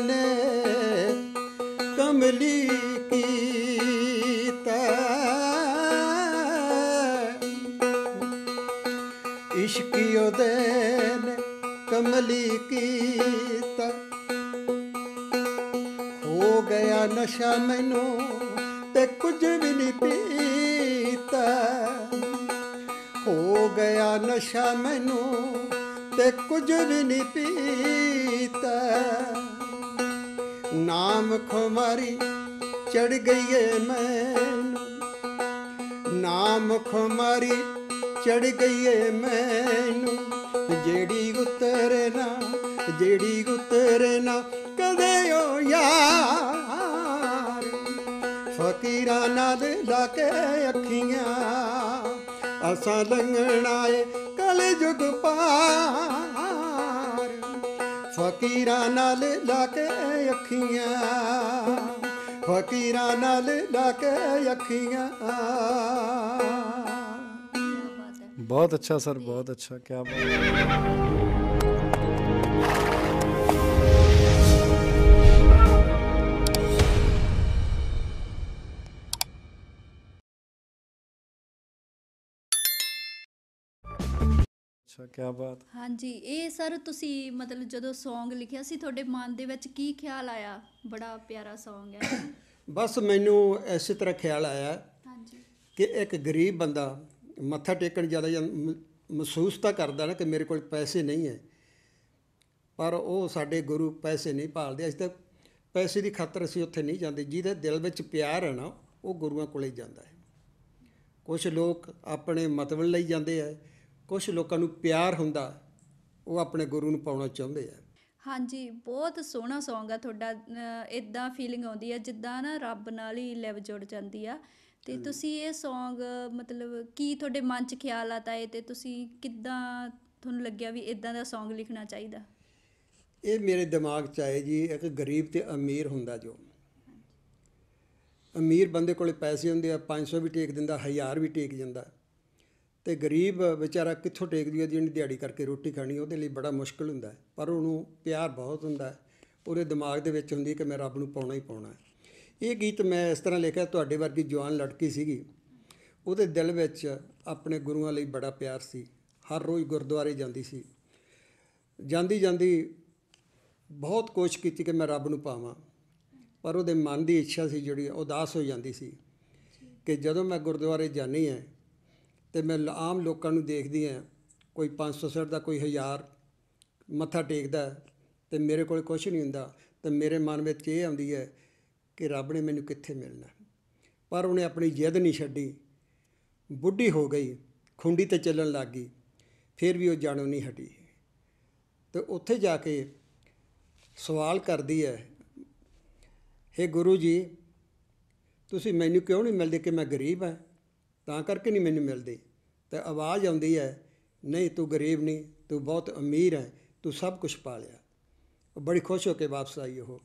ਨੇ ਕਮਲੀ ਕੀ ਕਮਲੀ ਕੀਤਾ ਹੋ ਗਿਆ ਨਸ਼ਾ ਮੈਨੂੰ ਤੇ ਕੁਝ ਵੀ ਨਹੀਂ ਪੀਤਾ ਹੋ ਗਿਆ ਨਸ਼ਾ ਮੈਨੂੰ ਤੇ ਕੁਝ ਵੀ ਨਹੀਂ ਪੀਤਾ ਨਾਮ ਖੁਮਾਰੀ ਚੜ ਗਈ ਏ ਮੈਨੂੰ ਨਾਮ ਖੁਮਾਰੀ ਚੜ ਗਈ ਏ ਮੈਨੂੰ ਜਿਹੜੀ ਉਤਰੇ ਨਾ ਜਿਹੜੀ ਉਤਰੇ ਨਾ ਕਦੇ ਓ ਯਾਰ ਨਾਲ ਦੇ ਕੇ ਅੱਖੀਆਂ ਅਸਾਂ ਲੰਗਣਾਏ ਕਲ ਜੁਗ ਪਾਰ ਫਕੀਰਾਂ ਨਾਲ ਲਾ ਕੇ ਅੱਖੀਆਂ ਫਕੀਰਾਂ ਨਾਲ ਲਾ ਕੇ ਅੱਖੀਆਂ ਬਹੁਤ ਅੱਛਾ ਸਰ ਬਹੁਤ ਅੱਛਾ ਕੀ ਬਾਤ ਅੱਛਾ ਕੀ ਬਾਤ ਹਾਂਜੀ ਇਹ ਸਰ ਤੁਸੀਂ ਮਤਲਬ ਜਦੋਂ Song ਲਿਖਿਆ ਸੀ ਤੁਹਾਡੇ ਮਨ ਦੇ ਵਿੱਚ ਕੀ ਖਿਆਲ ਆਇਆ ਬੜਾ ਪਿਆਰਾ Song ਹੈ ਬਸ ਮੈਨੂੰ ਇਸੇ ਤਰ੍ਹਾਂ ਖਿਆਲ ਆਇਆ ਹਾਂਜੀ ਕਿ ਇੱਕ ਗਰੀਬ ਬੰਦਾ ਮੱਥਾ ਟੇਕਣ ਜ਼ਿਆਦਾ ਜਾਂ ਮਹਿਸੂਸ ਤਾਂ ਕਰਦਾ ਨਾ ਕਿ ਮੇਰੇ ਕੋਲ ਪੈਸੇ ਨਹੀਂ ਹੈ ਪਰ ਉਹ ਸਾਡੇ ਗੁਰੂ ਪੈਸੇ ਨਹੀਂ ਭਾਲਦੇ ਅਸੀਂ ਤਾਂ ਪੈਸੇ ਦੀ ਖਾਤਰ ਅਸੀਂ ਉੱਥੇ ਨਹੀਂ ਜਾਂਦੇ ਜਿਹਦੇ ਦਿਲ ਵਿੱਚ ਪਿਆਰ ਹੈ ਨਾ ਉਹ ਗੁਰੂਆਂ ਕੋਲੇ ਜਾਂਦਾ ਹੈ ਕੁਝ ਲੋਕ ਆਪਣੇ ਮਤਲਬ ਲਈ ਜਾਂਦੇ ਆ ਕੁਝ ਲੋਕਾਂ ਨੂੰ ਪਿਆਰ ਹੁੰਦਾ ਉਹ ਆਪਣੇ ਗੁਰੂ ਨੂੰ ਪਾਉਣਾ ਚਾਹੁੰਦੇ ਆ ਹਾਂਜੀ ਬਹੁਤ ਸੋਹਣਾ ਸੌਂਗ ਆ ਤੁਹਾਡਾ ਇਦਾਂ ਫੀਲਿੰਗ ਆਉਂਦੀ ਆ ਜਿੱਦਾਂ ਨਾ ਰੱਬ ਨਾਲ ਹੀ ਲਿਵ ਜੁੜ ਜਾਂਦੀ ਆ ਤੇ ਤੁਸੀਂ ਇਹ Song ਮਤਲਬ ਕੀ ਤੁਹਾਡੇ ਮਨ 'ਚ ਖਿਆਲ ਆਤਾ ਹੈ ਤੇ ਤੁਸੀਂ ਕਿੱਦਾਂ ਤੁਹਾਨੂੰ ਲੱਗਿਆ ਵੀ ਇਦਾਂ ਦਾ Song ਲਿਖਣਾ ਚਾਹੀਦਾ ਇਹ ਮੇਰੇ ਦਿਮਾਗ 'ਚ ਆਏ ਜੀ ਇੱਕ ਗਰੀਬ ਤੇ ਅਮੀਰ ਹੁੰਦਾ ਜੋ ਅਮੀਰ ਬੰਦੇ ਕੋਲੇ ਪੈਸੇ ਹੁੰਦੇ ਆ 500 ਵੀ ਟੇਕ ਦਿੰਦਾ 1000 ਵੀ ਟੇਕ ਜਾਂਦਾ ਤੇ ਗਰੀਬ ਵਿਚਾਰਾ ਕਿੱਥੋਂ ਟੇਕ ਲਿਆ ਜਿਹਨੇ ਦਿਹਾੜੀ ਕਰਕੇ ਰੋਟੀ ਖਾਣੀ ਉਹਦੇ ਲਈ ਬੜਾ ਮੁਸ਼ਕਲ ਹੁੰਦਾ ਪਰ ਉਹਨੂੰ ਪਿਆਰ ਬਹੁਤ ਹੁੰਦਾ ਉਹਦੇ ਦਿਮਾਗ ਦੇ ਵਿੱਚ ਹੁੰਦੀ ਕਿ ਮੈਂ ਰੱਬ ਨੂੰ ਪਾਉਣਾ ਹੀ ਪਾਉਣਾ ਹੈ ਇਹ ਗੀਤ ਮੈਂ ਇਸ ਤਰ੍ਹਾਂ ਲਿਖਿਆ ਤੁਹਾਡੇ ਵਰਗੀ ਜਵਾਨ ਲੜਕੀ ਸੀਗੀ ਉਹਦੇ ਦਿਲ ਵਿੱਚ ਆਪਣੇ ਗੁਰੂਆਂ ਲਈ ਬੜਾ ਪਿਆਰ ਸੀ ਹਰ ਰੋਜ਼ ਗੁਰਦੁਆਰੇ ਜਾਂਦੀ ਸੀ ਜਾਂਦੀ ਜਾਂਦੀ ਬਹੁਤ ਕੋਸ਼ਿਸ਼ ਕੀਤੀ ਕਿ ਮੈਂ ਰੱਬ ਨੂੰ ਪਾਵਾਂ ਪਰ ਉਹਦੇ ਮਨ ਦੀ ਇੱਛਾ ਸੀ ਜਿਹੜੀ ਉਦਾਸ ਹੋ ਜਾਂਦੀ ਸੀ ਕਿ ਜਦੋਂ ਮੈਂ ਗੁਰਦੁਆਰੇ ਜਾਣੀ ਹਾਂ ਤੇ ਮੈਂ ਆਮ ਲੋਕਾਂ ਨੂੰ ਦੇਖਦੀ ਹਾਂ ਕੋਈ 500 ਸਿਰ ਦਾ ਕੋਈ 1000 ਮੱਥਾ ਟੇਕਦਾ ਤੇ ਮੇਰੇ ਕੋਲ ਕੁਝ ਨਹੀਂ ਹੁੰਦਾ ਤੇ ਮੇਰੇ ਮਨ ਵਿੱਚ ਇਹ ਆਉਂਦੀ ਹੈ ਕਿ ਰੱਬ ਨੇ ਮੈਨੂੰ ਕਿੱਥੇ ਮਿਲਣਾ ਪਰ ਉਹਨੇ ਆਪਣੀ ਜਿੱਦ ਨਹੀਂ ਛੱਡੀ ਬੁੱਢੀ ਹੋ ਗਈ ਖੁੰਡੀ ਤੇ ਚੱਲਣ ਲੱਗ ਗਈ ਫਿਰ ਵੀ ਉਹ ਜਾਣੋਂ ਨਹੀਂ ਹਟੀ ਤੇ ਉੱਥੇ ਜਾ ਕੇ ਸਵਾਲ ਕਰਦੀ ਹੈ हे ਗੁਰੂ ਜੀ ਤੁਸੀਂ ਮੈਨੂੰ ਕਿਉਂ ਨਹੀਂ ਮਿਲਦੇ ਕਿ ਮੈਂ ਗਰੀਬ ਹਾਂ ਤਾਂ ਕਰਕੇ ਨਹੀਂ ਮੈਨੂੰ ਮਿਲਦੇ ਤੇ ਆਵਾਜ਼ ਆਉਂਦੀ ਹੈ ਨਹੀਂ ਤੂੰ ਗਰੀਬ ਨਹੀਂ ਤੂੰ ਬਹੁਤ ਅਮੀਰ ਹੈ ਤੂੰ ਸਭ ਕੁਝ ਪਾ ਲਿਆ ਬੜੀ ਖੁਸ਼ ਹੋ ਕੇ ਵਾਪਸ ਆਈ ਉਹ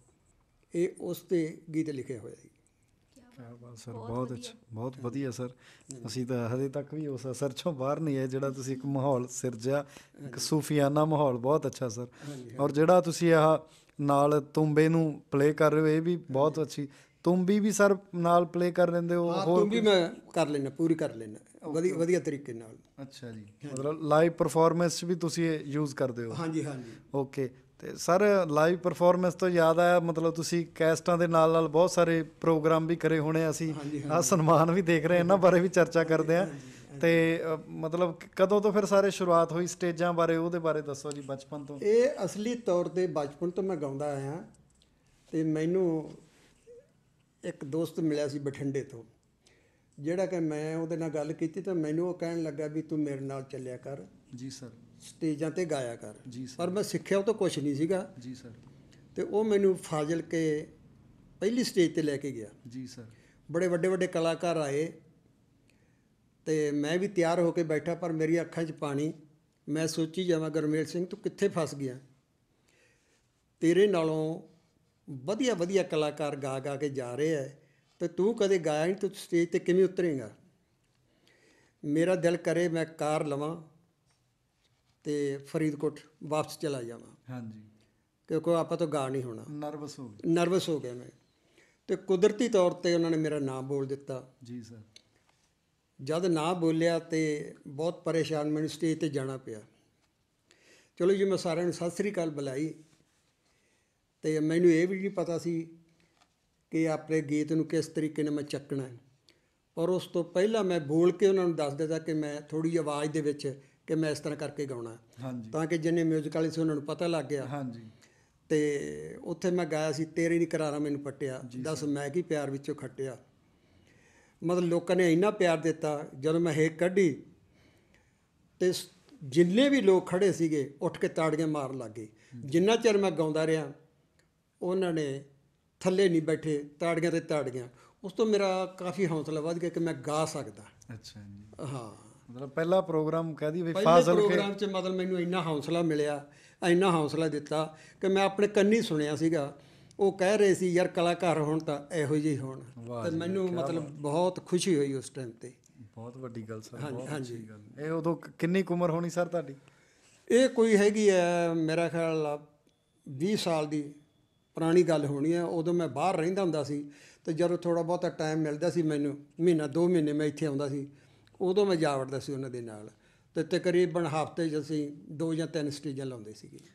ਇਹ ਉਸ ਤੇ ਗੀਤ ਲਿਖਿਆ ਹੋਇਆ ਹੈ ਕਿਆ ਸਰ ਬਹੁਤ ਅੱਛਾ ਬਹੁਤ ਵਧੀਆ ਸਰ ਅਸੀਂ ਤਾਂ ਹਜੇ ਤੱਕ ਵੀ ਉਸ ਅਸਰ ਚੋਂ ਬਾਹਰ ਨਹੀਂ ਹੈ ਜਿਹੜਾ ਤੁਸੀਂ ਇੱਕ ਮਾਹੌਲ ਸਿਰਜਿਆ ਇੱਕ ਸੂਫੀਆਨਾ ਮਾਹੌਲ ਬਹੁਤ ਅੱਛਾ ਸਰ ਔਰ ਜਿਹੜਾ ਤੁਸੀਂ ਆ ਨਾਲ ਤੁੰਬੇ ਨੂੰ ਪਲੇ ਕਰ ਰਹੇ ਹੋ ਇਹ ਵੀ ਬਹੁਤ ਅੱਛੀ ਤੁੰਬੀ ਵੀ ਸਰ ਨਾਲ ਪਲੇ ਕਰ ਲੈਂਦੇ ਹੋ ਹੋਰ ਤੁੰਬੀ ਮੈਂ ਕਰ ਲੈਣਾ ਪੂਰੀ ਕਰ ਲੈਣਾ ਵਧੀਆ ਵਧੀਆ ਤਰੀਕੇ ਨਾਲ ਅੱਛਾ ਜੀ ਮਤਲਬ ਲਾਈਵ ਪਰਫਾਰਮੈਂਸ ਵੀ ਤੁਸੀਂ ਯੂਜ਼ ਕਰਦੇ ਹੋ ਹਾਂਜੀ ਹਾਂਜੀ ਓਕੇ ਤੇ ਸਰ ਲਾਈਵ ਪਰਫਾਰਮੈਂਸ ਤੋਂ ਯਾਦ ਆਇਆ ਮਤਲਬ ਤੁਸੀਂ ਕੈਸਟਾਂ ਦੇ ਨਾਲ ਨਾਲ ਬਹੁਤ ਸਾਰੇ ਪ੍ਰੋਗਰਾਮ ਵੀ ਕਰੇ ਹੋਣੇ ਅਸੀਂ ਆ ਸਨਮਾਨ ਵੀ ਦੇਖ ਰਹੇ ਇਹਨਾਂ ਬਾਰੇ ਵੀ ਚਰਚਾ ਕਰਦੇ ਆ ਤੇ ਮਤਲਬ ਕਦੋਂ ਤੋਂ ਫਿਰ ਸਾਰੇ ਸ਼ੁਰੂਆਤ ਹੋਈ ਸਟੇਜਾਂ ਬਾਰੇ ਉਹਦੇ ਬਾਰੇ ਦੱਸੋ ਜੀ ਬਚਪਨ ਤੋਂ ਇਹ ਅਸਲੀ ਤੌਰ ਤੇ ਬਚਪਨ ਤੋਂ ਮੈਂ ਗਾਉਂਦਾ ਆਇਆ ਤੇ ਮੈਨੂੰ ਇੱਕ ਦੋਸਤ ਮਿਲਿਆ ਸੀ ਬਠਿੰਡੇ ਤੋਂ ਜਿਹੜਾ ਕਿ ਮੈਂ ਉਹਦੇ ਨਾਲ ਗੱਲ ਕੀਤੀ ਤਾਂ ਮੈਨੂੰ ਉਹ ਕਹਿਣ ਲੱਗਾ ਵੀ ਤੂੰ ਮੇਰੇ ਨਾਲ ਚੱਲਿਆ ਕਰ ਜੀ ਸਰ ਸਟੇਜਾਂ ਤੇ ਗਾਇਆ ਕਰ ਜੀ ਸਰ ਪਰ ਮੈਂ ਸਿੱਖਿਆ ਉਹ ਤੋਂ ਕੁਝ ਨਹੀਂ ਸੀਗਾ ਜੀ ਸਰ ਤੇ ਉਹ ਮੈਨੂੰ ਫਾਜ਼ਿਲ ਕੇ ਪਹਿਲੀ ਸਟੇਜ ਤੇ ਲੈ ਕੇ ਗਿਆ ਜੀ ਸਰ ਬੜੇ ਵੱਡੇ ਵੱਡੇ ਕਲਾਕਾਰ ਆਏ ਤੇ ਮੈਂ ਵੀ ਤਿਆਰ ਹੋ ਕੇ ਬੈਠਾ ਪਰ ਮੇਰੀ ਅੱਖਾਂ 'ਚ ਪਾਣੀ ਮੈਂ ਸੋਚੀ ਜਾਵਾਂ ਗਰਮੇਲ ਸਿੰਘ ਤੂੰ ਕਿੱਥੇ ਫਸ ਗਿਆ ਤੇਰੇ ਨਾਲੋਂ ਵਧੀਆ ਵਧੀਆ ਕਲਾਕਾਰ ਗਾ ਗਾ ਕੇ ਜਾ ਰਹੇ ਐ ਤੇ ਤੂੰ ਕਦੇ ਗਾਇਆ ਨਹੀਂ ਤੂੰ ਸਟੇਜ ਤੇ ਕਿਵੇਂ ਉਤਰੇਗਾ ਮੇਰਾ ਦਿਲ ਕਰੇ ਮੈਂ ਕਾਰ ਲਵਾਂ ਤੇ ਫਰੀਦਕੋਟ ਵਾਪਸ ਚਲਾ ਜਾਣਾ ਹਾਂਜੀ ਕਿਉਂਕਿ ਆਪਾਂ ਤੋਂ ਗਾ ਨਹੀਂ ਹੋਣਾ ਨਰਵਸ ਹੋ ਗਿਆ ਨਰਵਸ ਹੋ ਗਿਆ ਮੈਂ ਤੇ ਕੁਦਰਤੀ ਤੌਰ ਤੇ ਉਹਨਾਂ ਨੇ ਮੇਰਾ ਨਾਮ ਬੋਲ ਦਿੱਤਾ ਜੀ ਸਰ ਜਦ ਨਾ ਬੋਲਿਆ ਤੇ ਬਹੁਤ ਪਰੇਸ਼ਾਨ ਮੈਨੂੰ ਸਟੇਜ ਤੇ ਜਾਣਾ ਪਿਆ ਚਲੋ ਜੀ ਮੈਂ ਸਾਰਿਆਂ ਨੂੰ ਸਤਿ ਸ੍ਰੀ ਅਕਾਲ ਬੁਲਾਈ ਤੇ ਮੈਨੂੰ ਇਹ ਵੀ ਨਹੀਂ ਪਤਾ ਸੀ ਕਿ ਆਪਣੇ ਗੀਤ ਨੂੰ ਕਿਸ ਤਰੀਕੇ ਨਾਲ ਮੈਂ ਚੱਕਣਾ ਹੈ ਪਰ ਉਸ ਤੋਂ ਪਹਿਲਾਂ ਮੈਂ ਬੋਲ ਕੇ ਉਹਨਾਂ ਨੂੰ ਦੱਸ ਦਿੱਤਾ ਕਿ ਮੈਂ ਥੋੜੀ ਆਵਾਜ਼ ਦੇ ਵਿੱਚ ਕਿ ਮੈਂ ਇਸ ਤਰ੍ਹਾਂ ਕਰਕੇ ਗਾਉਣਾ ਹਾਂਜੀ ਤਾਂ ਕਿ ਜਿੰਨੇ 뮤직 ਵਾਲੇ ਸੀ ਉਹਨਾਂ ਨੂੰ ਪਤਾ ਲੱਗ ਗਿਆ ਹਾਂਜੀ ਤੇ ਉੱਥੇ ਮੈਂ ਗਾਇਆ ਸੀ ਤੇਰੇ ਦੀ ਕਰਾਰਾ ਮੈਨੂੰ ਪਟਿਆ ਦੱਸ ਮੈਂ ਕੀ ਪਿਆਰ ਵਿੱਚੋਂ ਖੱਟਿਆ ਮਤਲਬ ਲੋਕਾਂ ਨੇ ਇੰਨਾ ਪਿਆਰ ਦਿੱਤਾ ਜਦੋਂ ਮੈਂ ਹੇਕ ਕੱਢੀ ਤੇ ਜਿੰਨੇ ਵੀ ਲੋਕ ਖੜੇ ਸੀਗੇ ਉੱਠ ਕੇ ਤਾੜੀਆਂ ਮਾਰਨ ਲੱਗੇ ਜਿੰਨਾ ਚਿਰ ਮੈਂ ਗਾਉਂਦਾ ਰਿਹਾ ਉਹਨਾਂ ਨੇ ਥੱਲੇ ਨਹੀਂ ਬੈਠੇ ਤਾੜੀਆਂ ਤੇ ਤਾੜੀਆਂ ਉਸ ਤੋਂ ਮੇਰਾ ਕਾਫੀ ਹੌਸਲਾ ਵਧ ਗਿਆ ਕਿ ਮੈਂ ਗਾ ਸਕਦਾ ਅੱਛਾ ਜੀ ਹਾਂ ਮਤਲਬ ਪਹਿਲਾ ਪ੍ਰੋਗਰਾਮ ਕਹਦੀ ਵੀ ਫਾਜ਼ਲ ਕੇ ਪ੍ਰੋਗਰਾਮ 'ਚ ਮਤਲਬ ਮੈਨੂੰ ਇੰਨਾ ਹੌਸਲਾ ਮਿਲਿਆ ਇੰਨਾ ਹੌਸਲਾ ਦਿੱਤਾ ਕਿ ਮੈਂ ਆਪਣੇ ਕੰਨੀ ਸੁਣਿਆ ਸੀਗਾ ਉਹ ਕਹਿ ਰਹੇ ਸੀ ਯਾਰ ਕਲਾਕਾਰ ਹੋਣ ਤਾਂ ਇਹੋ ਜਿਹੀ ਹੋਣ ਤੇ ਮੈਨੂੰ ਮਤਲਬ ਬਹੁਤ ਖੁਸ਼ੀ ਹੋਈ ਉਸ ਟਾਈਮ ਤੇ ਬਹੁਤ ਵੱਡੀ ਗੱਲ ਸਰ ਬਹੁਤ ਵੱਡੀ ਗੱਲ ਇਹ ਉਦੋਂ ਕਿੰਨੀ ਉਮਰ ਹੋਣੀ ਸਰ ਤੁਹਾਡੀ ਇਹ ਕੋਈ ਹੈਗੀ ਹੈ ਮੇਰਾ ਖਿਆਲ 20 ਸਾਲ ਦੀ ਪੁਰਾਣੀ ਗੱਲ ਹੋਣੀ ਹੈ ਉਦੋਂ ਮੈਂ ਬਾਹਰ ਰਹਿੰਦਾ ਹੁੰਦਾ ਸੀ ਤੇ ਜਦੋਂ ਥੋੜਾ ਬਹੁਤਾ ਟਾਈਮ ਮਿਲਦਾ ਸੀ ਮੈਨੂੰ ਮਹੀਨਾ 2 ਮਹੀਨੇ ਮੈਂ ਇੱਥੇ ਆਉਂਦਾ ਸੀ ਉਦੋਂ ਮੈਂ ਜਾ ਵੜਦਾ ਸੀ ਉਹਨਾਂ ਦੇ ਨਾਲ ਤੇ ਤਕਰੀਬਨ ਹਫ਼ਤੇ 'ਚ ਅਸੀਂ ਦੋ ਜਾਂ ਤਿੰਨ ਸਟੇਜਾਂ ਲਾਉਂਦੇ ਸੀਗੇ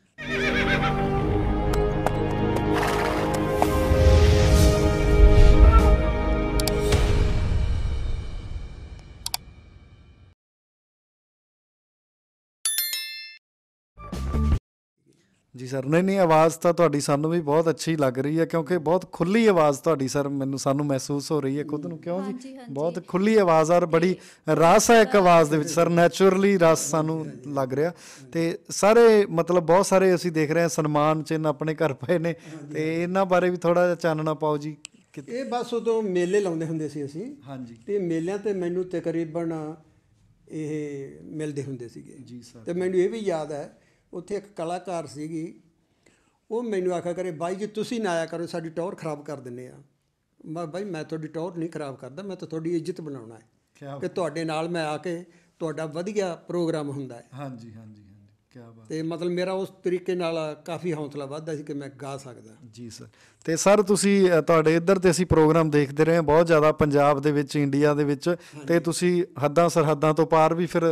ਜੀ ਸਰ ਨਹੀਂ ਨਹੀਂ ਆਵਾਜ਼ ਤਾਂ ਤੁਹਾਡੀ ਸਾਨੂੰ ਵੀ ਬਹੁਤ ਅੱਛੀ ਲੱਗ ਰਹੀ ਹੈ ਕਿਉਂਕਿ ਬਹੁਤ ਖੁੱਲੀ ਆਵਾਜ਼ ਤੁਹਾਡੀ ਸਰ ਮੈਨੂੰ ਸਾਨੂੰ ਮਹਿਸੂਸ ਹੋ ਰਹੀ ਹੈ ਖੁਦ ਨੂੰ ਕਿਉਂ ਜੀ ਬਹੁਤ ਖੁੱਲੀ ਆਵਾਜ਼ ਆ ਬੜੀ ਰਸਾਇਕ ਆਵਾਜ਼ ਦੇ ਵਿੱਚ ਸਰ ਨੇਚਰਲੀ ਰਸ ਸਾਨੂੰ ਲੱਗ ਰਿਹਾ ਤੇ ਸਾਰੇ ਮਤਲਬ ਬਹੁਤ ਸਾਰੇ ਅਸੀਂ ਦੇਖ ਰਹੇ ਹਾਂ ਸਨਮਾਨ ਚਿੰਨ ਆਪਣੇ ਘਰ ਪਏ ਨੇ ਤੇ ਇਹਨਾਂ ਬਾਰੇ ਵੀ ਥੋੜਾ ਜਿਹਾ ਚਾਨਣਾ ਪਾਓ ਜੀ ਇਹ ਬਸ ਉਦੋਂ ਮੇਲੇ ਲਾਉਂਦੇ ਹੁੰਦੇ ਸੀ ਅਸੀਂ ਹਾਂਜੀ ਤੇ ਮੇਲਿਆਂ ਤੇ ਮੈਨੂੰ ਤਕਰੀਬਨ ਇਹ ਮਿਲਦੇ ਹੁੰਦੇ ਸੀਗੇ ਜੀ ਸਰ ਤੇ ਮੈਨੂੰ ਇਹ ਵੀ ਯਾਦ ਹੈ ਉੱਥੇ ਇੱਕ ਕਲਾਕਾਰ ਸੀਗੀ ਉਹ ਮੈਨੂੰ ਆਖਿਆ ਕਰੇ ਬਾਈ ਜੀ ਤੁਸੀਂ ਨਾ ਆਇਆ ਕਰੋ ਸਾਡੀ ਟੌਰ ਖਰਾਬ ਕਰ ਦਿੰਨੇ ਆ ਮੈਂ ਬਾਈ ਮੈਂ ਤੁਹਾਡੀ ਟੌਰ ਨਹੀਂ ਖਰਾਬ ਕਰਦਾ ਮੈਂ ਤਾਂ ਤੁਹਾਡੀ ਇੱਜ਼ਤ ਬਣਾਉਣਾ ਹੈ ਕਿ ਤੁਹਾਡੇ ਨਾਲ ਮੈਂ ਆ ਕੇ ਤੁਹਾਡਾ ਵਧੀਆ ਪ੍ਰੋਗਰਾਮ ਹੁੰਦਾ ਹੈ ਹਾਂਜੀ ਹਾਂਜੀ ਹਾਂਜੀ ਕੀ ਬਾਤ ਤੇ ਮਤਲਬ ਮੇਰਾ ਉਸ ਤਰੀਕੇ ਨਾਲ ਕਾਫੀ ਹੌਸਲਾ ਵਧਦਾ ਸੀ ਕਿ ਮੈਂ ਗਾ ਸਕਦਾ ਜੀ ਸਰ ਤੇ ਸਰ ਤੁਸੀਂ ਤੁਹਾਡੇ ਇੱਧਰ ਤੇ ਅਸੀਂ ਪ੍ਰੋਗਰਾਮ ਦੇਖਦੇ ਰਹੇ ਬਹੁਤ ਜ਼ਿਆਦਾ ਪੰਜਾਬ ਦੇ ਵਿੱਚ ਇੰਡੀਆ ਦੇ ਵਿੱਚ ਤੇ ਤੁਸੀਂ ਹੱਦਾਂ ਸਰਹੱਦਾਂ ਤੋਂ ਪਾਰ ਵੀ ਫਿਰ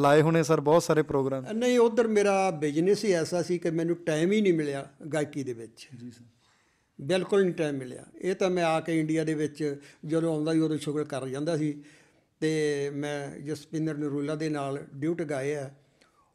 ਲਾਏ ਹੋਣੇ ਸਰ ਬਹੁਤ ਸਾਰੇ ਪ੍ਰੋਗਰਾਮ ਨਹੀਂ ਉਧਰ ਮੇਰਾ ਬਿਜ਼ਨਸ ਹੀ ਐਸਾ ਸੀ ਕਿ ਮੈਨੂੰ ਟਾਈਮ ਹੀ ਨਹੀਂ ਮਿਲਿਆ ਗਾਇਕੀ ਦੇ ਵਿੱਚ ਜੀ ਸਰ ਬਿਲਕੁਲ ਨਹੀਂ ਟਾਈਮ ਮਿਲਿਆ ਇਹ ਤਾਂ ਮੈਂ ਆ ਕੇ ਇੰਡੀਆ ਦੇ ਵਿੱਚ ਜਦੋਂ ਆਉਂਦਾ ਹੀ ਉਦੋਂ ਸ਼ੁਗਲ ਕਰ ਜਾਂਦਾ ਸੀ ਤੇ ਮੈਂ ਜਸਪਿੰਦਰ ਨਰੂਲਾ ਦੇ ਨਾਲ ਡਿਊਟ ਗਾਏ ਆ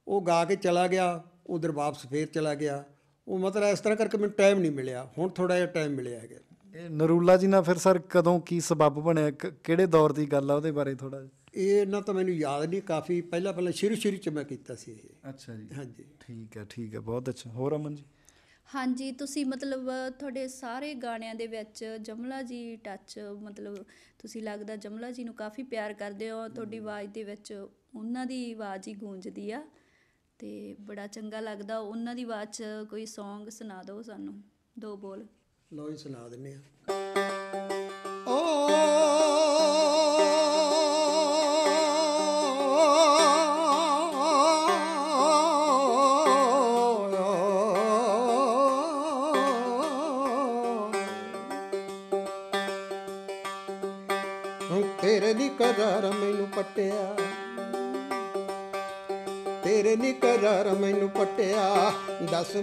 ਉਹ ਗਾ ਕੇ ਚਲਾ ਗਿਆ ਉਧਰ ਵਾਪਸ ਫੇਰ ਚਲਾ ਗਿਆ ਉਹ ਮਤਲਬ ਇਸ ਤਰ੍ਹਾਂ ਕਰਕੇ ਮੈਨੂੰ ਟਾਈਮ ਨਹੀਂ ਮਿਲਿਆ ਹੁਣ ਥੋੜਾ ਜਿਹਾ ਟਾਈਮ ਮਿਲਿਆ ਹੈਗਾ ਨਰੂਲਾ ਜੀ ਨਾਲ ਫਿਰ ਸਰ ਕਦੋਂ ਕੀ ਸਬੱਬ ਬਣਿਆ ਕਿਹੜੇ ਦੌਰ ਦੀ ਗੱਲ ਆ ਉਹਦੇ ਬਾਰੇ ਥੋੜਾ ਜਿਹਾ ਇਹ ਨਾ ਤਾਂ ਮੈਨੂੰ ਯਾਦ ਨਹੀਂ ਕਾਫੀ ਪਹਿਲਾਂ ਪਹਿਲਾਂ ਸ਼ੁਰੂ ਸ਼ੁਰੂ ਚ ਮੈਂ ਕੀਤਾ ਸੀ ਇਹ ਅੱਛਾ ਜੀ ਹਾਂਜੀ ਠੀਕ ਹੈ ਠੀਕ ਹੈ ਬਹੁਤ ਅੱਛਾ ਹੋਰ ਅਮਨ ਜੀ ਹਾਂਜੀ ਤੁਸੀਂ ਮਤਲਬ ਤੁਹਾਡੇ ਸਾਰੇ ਗਾਣਿਆਂ ਦੇ ਵਿੱਚ ਜਮਲਾ ਜੀ ਟੱਚ ਮਤਲਬ ਤੁਸੀਂ ਲੱਗਦਾ ਜਮਲਾ ਜੀ ਨੂੰ ਕਾਫੀ ਪਿਆਰ ਕਰਦੇ ਹੋ ਤੁਹਾਡੀ ਆਵਾਜ਼ ਦੇ ਵਿੱਚ ਉਹਨਾਂ ਦੀ ਆਵਾਜ਼ ਹੀ ਗੂੰਜਦੀ ਆ ਤੇ ਬੜਾ ਚੰਗਾ ਲੱਗਦਾ ਉਹਨਾਂ ਦੀ ਆਵਾਜ਼ 'ਚ ਕੋਈ Song ਸੁਣਾ ਦਿਓ ਸਾਨੂੰ ਦੋ ਬੋਲ ਲੋ ਹੀ ਸੁਣਾ ਦਿੰਨੇ ਆ ਓ